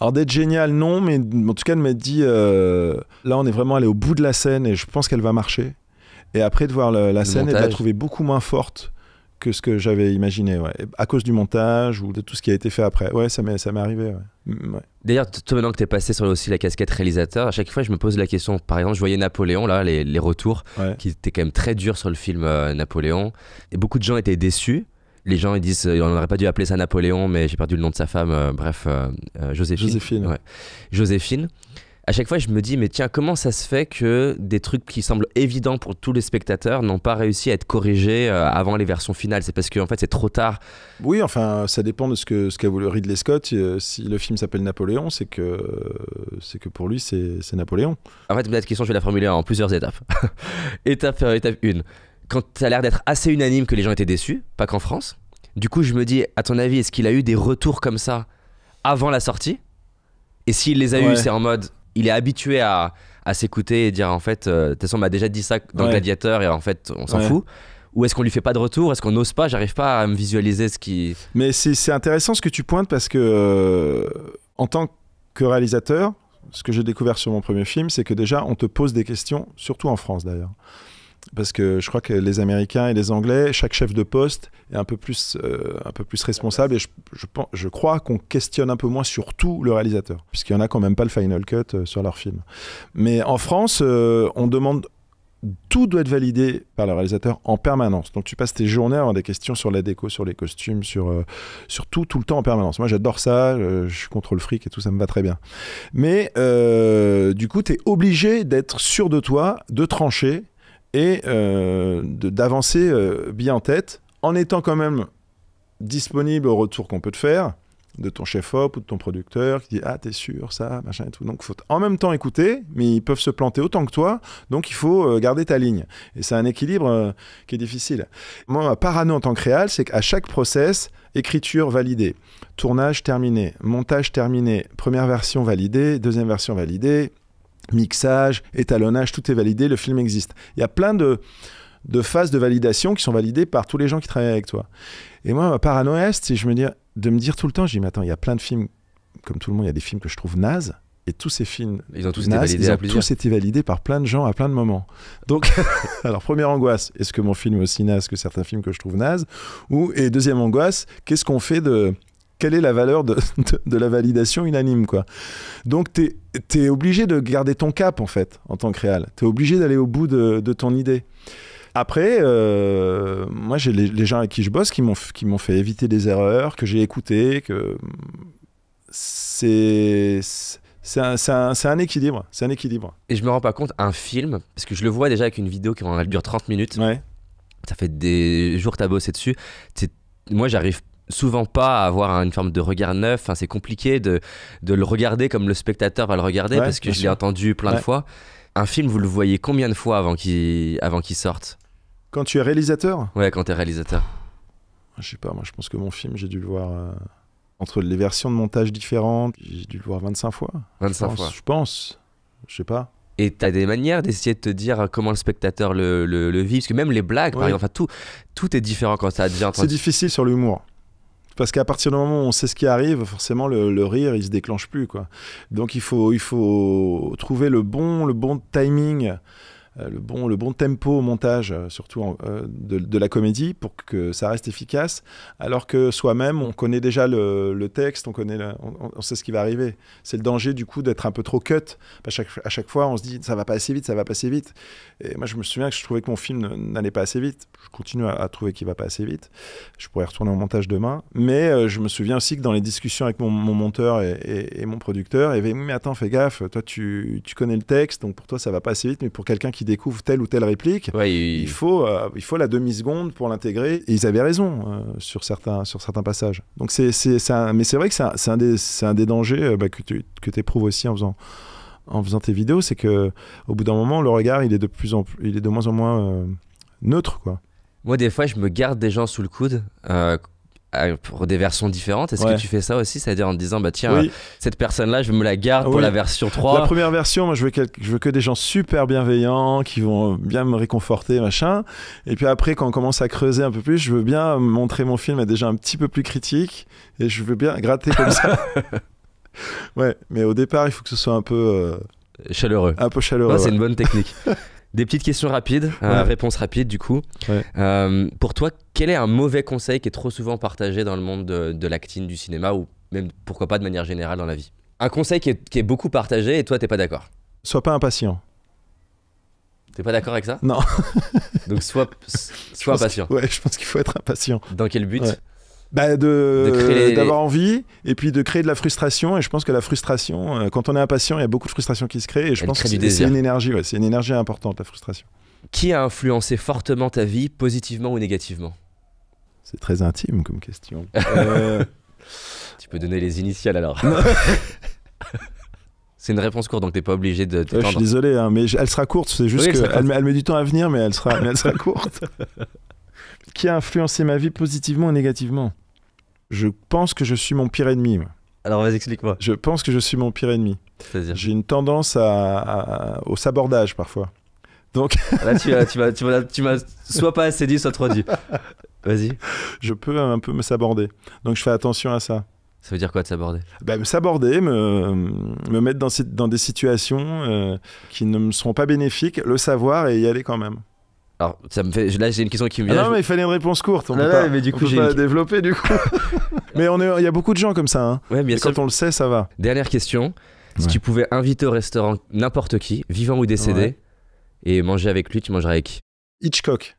alors d'être génial, non, mais en tout cas de m'être dit, euh, là on est vraiment allé au bout de la scène et je pense qu'elle va marcher. Et après de voir la, scène et de la trouver beaucoup moins forte que ce que j'avais imaginé, ouais. à cause du montage ou de tout ce qui a été fait après. Ouais, ça m'est, ça m'est arrivé. Mm, D'ailleurs, toi maintenant que t'es passé sur aussi la casquette réalisateur, à chaque fois je me pose la question. Par exemple, je voyais Napoléon là, les, les retours, qui étaient quand même très durs sur le film euh, Napoléon, et beaucoup de gens étaient déçus. Les gens ils disent, on n'aurait pas dû appeler ça Napoléon, mais j'ai perdu le nom de sa femme. Euh, bref, euh, Joséphine. Joséphine. Joséphine à chaque fois, je me dis, mais tiens, comment ça se fait que des trucs qui semblent évidents pour tous les spectateurs n'ont pas réussi à être corrigés euh, avant les versions finales C'est parce qu'en en fait, c'est trop tard. Oui, enfin, ça dépend de ce qu'a ce qu'a voulu Ridley Scott. Euh, si le film s'appelle Napoléon, c'est que, c'est que pour lui, c'est, Napoléon. En fait, cette question, je vais la formuler en plusieurs étapes. étape, étape 1. Quand ça a l'air d'être assez unanime que les gens étaient déçus, pas qu'en France, du coup, je me dis, à ton avis, est-ce qu'il a eu des retours comme ça avant la sortie Et s'il les a eu, eus, c'est en mode il est habitué à, s'écouter et dire en fait, euh, de toute on m'a déjà dit ça dans Gladiateur et en fait, on s'en fout ou est-ce qu'on lui fait pas de retour Est-ce qu'on n'ose pas J'arrive pas à me visualiser ce qui. Mais c'est intéressant ce que tu pointes parce que euh, en tant que réalisateur, ce que j'ai découvert sur mon premier film, c'est que déjà on te pose des questions, surtout en France d'ailleurs parce que je crois que les Américains et les Anglais, chaque chef de poste est un peu plus, euh, un peu plus responsable et je, je crois qu'on questionne un peu moins sur tout le réalisateur, puisqu'il y en a quand même pas le final cut euh, sur leur film. Mais en France, euh, on demande tout doit être validé par le réalisateur en permanence. Donc tu passes tes journées à avoir des questions sur la déco, sur les costumes, sur, sur tout, tout le temps en permanence. Moi j'adore ça, je suis contre le fric et tout, ça me va très bien. Mais du coup, tu es obligé d'être sûr de toi, de trancher et euh, d'avancer euh, bien en tête, en étant quand même disponible au retour qu'on peut te faire de ton chef-op ou de ton producteur qui dit Ah, t'es sûr, ça, machin et tout. Donc, faut en même temps écouter, mais ils peuvent se planter autant que toi. Donc, il faut euh, garder ta ligne. Et c'est un équilibre qui est difficile. Moi, parano en tant que réal, c'est qu'à chaque process, écriture validée, tournage terminé, montage terminé, première version validée, deuxième version validée, mixage, étalonnage, tout est validé, le film existe. Il y a plein de, phases de validation qui sont validées par tous les gens qui travaillent avec toi. Et moi, ma paranoïa, c'est je me dis, de me dire tout le temps, je dis, mais attends, il y a plein de films, comme tout le monde, il y a des films que je trouve nazes. Et tous ces films, ils ont tous nazes, été validés, ils ont tous été validés par plein de gens à plein de moments. Donc, alors première angoisse, est-ce que mon film est aussi naze que certains films que je trouve nazes Ou et deuxième angoisse, qu'est-ce qu'on fait de quelle est la valeur de, la validation unanime quoi Donc tu es, obligé de garder ton cap en fait en tant que réal. Tu es obligé d'aller au bout de, ton idée. Après, euh, moi j'ai les, gens avec qui je bosse qui m'ont fait éviter des erreurs, que j'ai écouté, que c'est c'est un, un, équilibre, c'est un équilibre. Et je me rends pas compte, un film, parce que je le vois déjà avec une vidéo qui dure 30 minutes, ouais. ça fait des jours que as bossé dessus, moi j'arrive souvent pas avoir une forme de regard neuf. Enfin, c'est compliqué de, le regarder comme le spectateur va le regarder parce que je l'ai entendu plein de fois. Un film, vous le voyez combien de fois avant qu'il avant sorte Quand tu es réalisateur Ouais, quand tu es réalisateur. Ah, je sais pas, moi je pense que mon film, j'ai dû le voir euh, entre les versions de montage différentes, j'ai dû le voir 25 fois. 25 fois. Je pense. Je sais pas. Et t'as des manières d'essayer de te dire comment le spectateur le, le, vit, parce que même les blagues, par exemple, tout, tout est différent quand ça devient. C'est difficile sur l'humour. Parce qu'à partir du moment où on sait ce qui arrive, forcément le, rire il se déclenche plus quoi. Donc il faut il faut trouver le bon le bon timing euh, le, bon, le bon tempo au montage, euh, surtout euh, de, la comédie, pour que ça reste efficace, alors que soi-même, on connaît déjà le, texte, on, connaît on, sait ce qui va arriver. C'est le danger du coup d'être un peu trop cut. À chaque, fois, on se dit, ça va pas assez vite, ça va pas assez vite. Et moi, je me souviens que je trouvais que mon film n'allait pas assez vite. Je continue à, trouver qu'il va pas assez vite. Je pourrais retourner au montage demain. Mais je me souviens aussi que dans les discussions avec mon, monteur et, mon producteur, il y avait, mais attends, fais gaffe, toi, tu, tu connais le texte, donc pour toi, ça va pas assez vite, mais pour quelqu'un qui découvre telle ou telle réplique. il... faut, euh, il faut la demi-seconde pour l'intégrer. Et ils avaient raison euh, sur, certains, sur certains passages. Donc c'est, mais c'est vrai que c'est un, un, des, dangers euh, bah, que tu éprouves aussi en faisant, en faisant tes vidéos. C'est que au bout d'un moment, le regard, il est de, plus en plus, il est de moins en moins neutre. quoi. Moi, des fois, je me garde des gens sous le coude pour des versions différentes. Est-ce que tu fais ça aussi C'est-à-dire en te disant, bah tiens, cette personne-là, je me la garde pour la version 3. La première version, moi, je veux, que, je veux que des gens super bienveillants qui vont euh, bien me réconforter, machin. Et puis après, quand on commence à creuser un peu plus, je veux bien montrer mon film à des gens un petit peu plus critiques et je veux bien gratter comme ça. ouais, mais au départ, il faut que ce soit un peu. Euh, chaleureux. Un peu chaleureux. C'est une bonne technique. Des petites questions rapides, euh, réponses rapides du coup. Euh, pour toi, quel est un mauvais conseil qui est trop souvent partagé dans le monde de, l'actine, du cinéma ou même pourquoi pas de manière générale dans la vie Un conseil qui est, beaucoup partagé et toi t'es pas d'accord Sois pas impatient. T'es pas d'accord avec ça Non. Donc sois, sois impatient. ouais, je pense qu'il faut être impatient. Dans quel but bah, de d'avoir envie et puis de créer de la frustration et je pense que la frustration euh, quand on est impatient il y a beaucoup de frustration qui se crée et je pense que c'est une énergie c'est une énergie importante la frustration qui a influencé fortement ta vie positivement ou négativement c'est très intime comme question euh, tu peux donner les initiales alors C'est une réponse courte, donc t'es pas obligé de. Ouais, je suis désolé, hein, mais elle sera courte. C'est juste elle, met du temps à venir, mais elle sera, mais elle sera courte. qui a influencé ma vie positivement ou négativement je pense que je suis mon pire ennemi. Alors vas-y, explique-moi. Je pense que je suis mon pire ennemi. J'ai une tendance à, au sabordage parfois. Donc... Ah, là, tu, tu m'as, tu, soit pas assez dit, soit trop dit. Vas-y. Je peux un peu me saborder. Donc je fais attention à ça. Ça veut dire quoi de s'aborder Ben Me s'aborder, me, mettre dans, dans des situations euh, qui ne me seront pas bénéfiques, le savoir et y aller quand même. Alors, ça me fait. Là, j'ai une question qui me ah vient. non, mais il fallait une réponse courte. On peut mais du coup, j'ai une... développer du coup. mais on est, il y a beaucoup de gens comme ça. Hein. Ouais, Et quand on le sait, ça va. Dernière question. Si tu pouvais inviter au restaurant n'importe qui, vivant ou décédé, et manger avec lui, tu mangerais avec qui Hitchcock.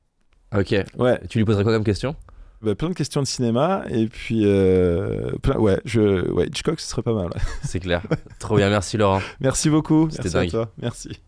Ok. Ouais. Tu lui poserais quoi comme question bah, Plein de questions de cinéma et puis euh, ouais, je... ouais, Hitchcock, ce serait pas mal. C'est clair. Trop bien, merci Laurent. Merci beaucoup. C'était dingue. Merci.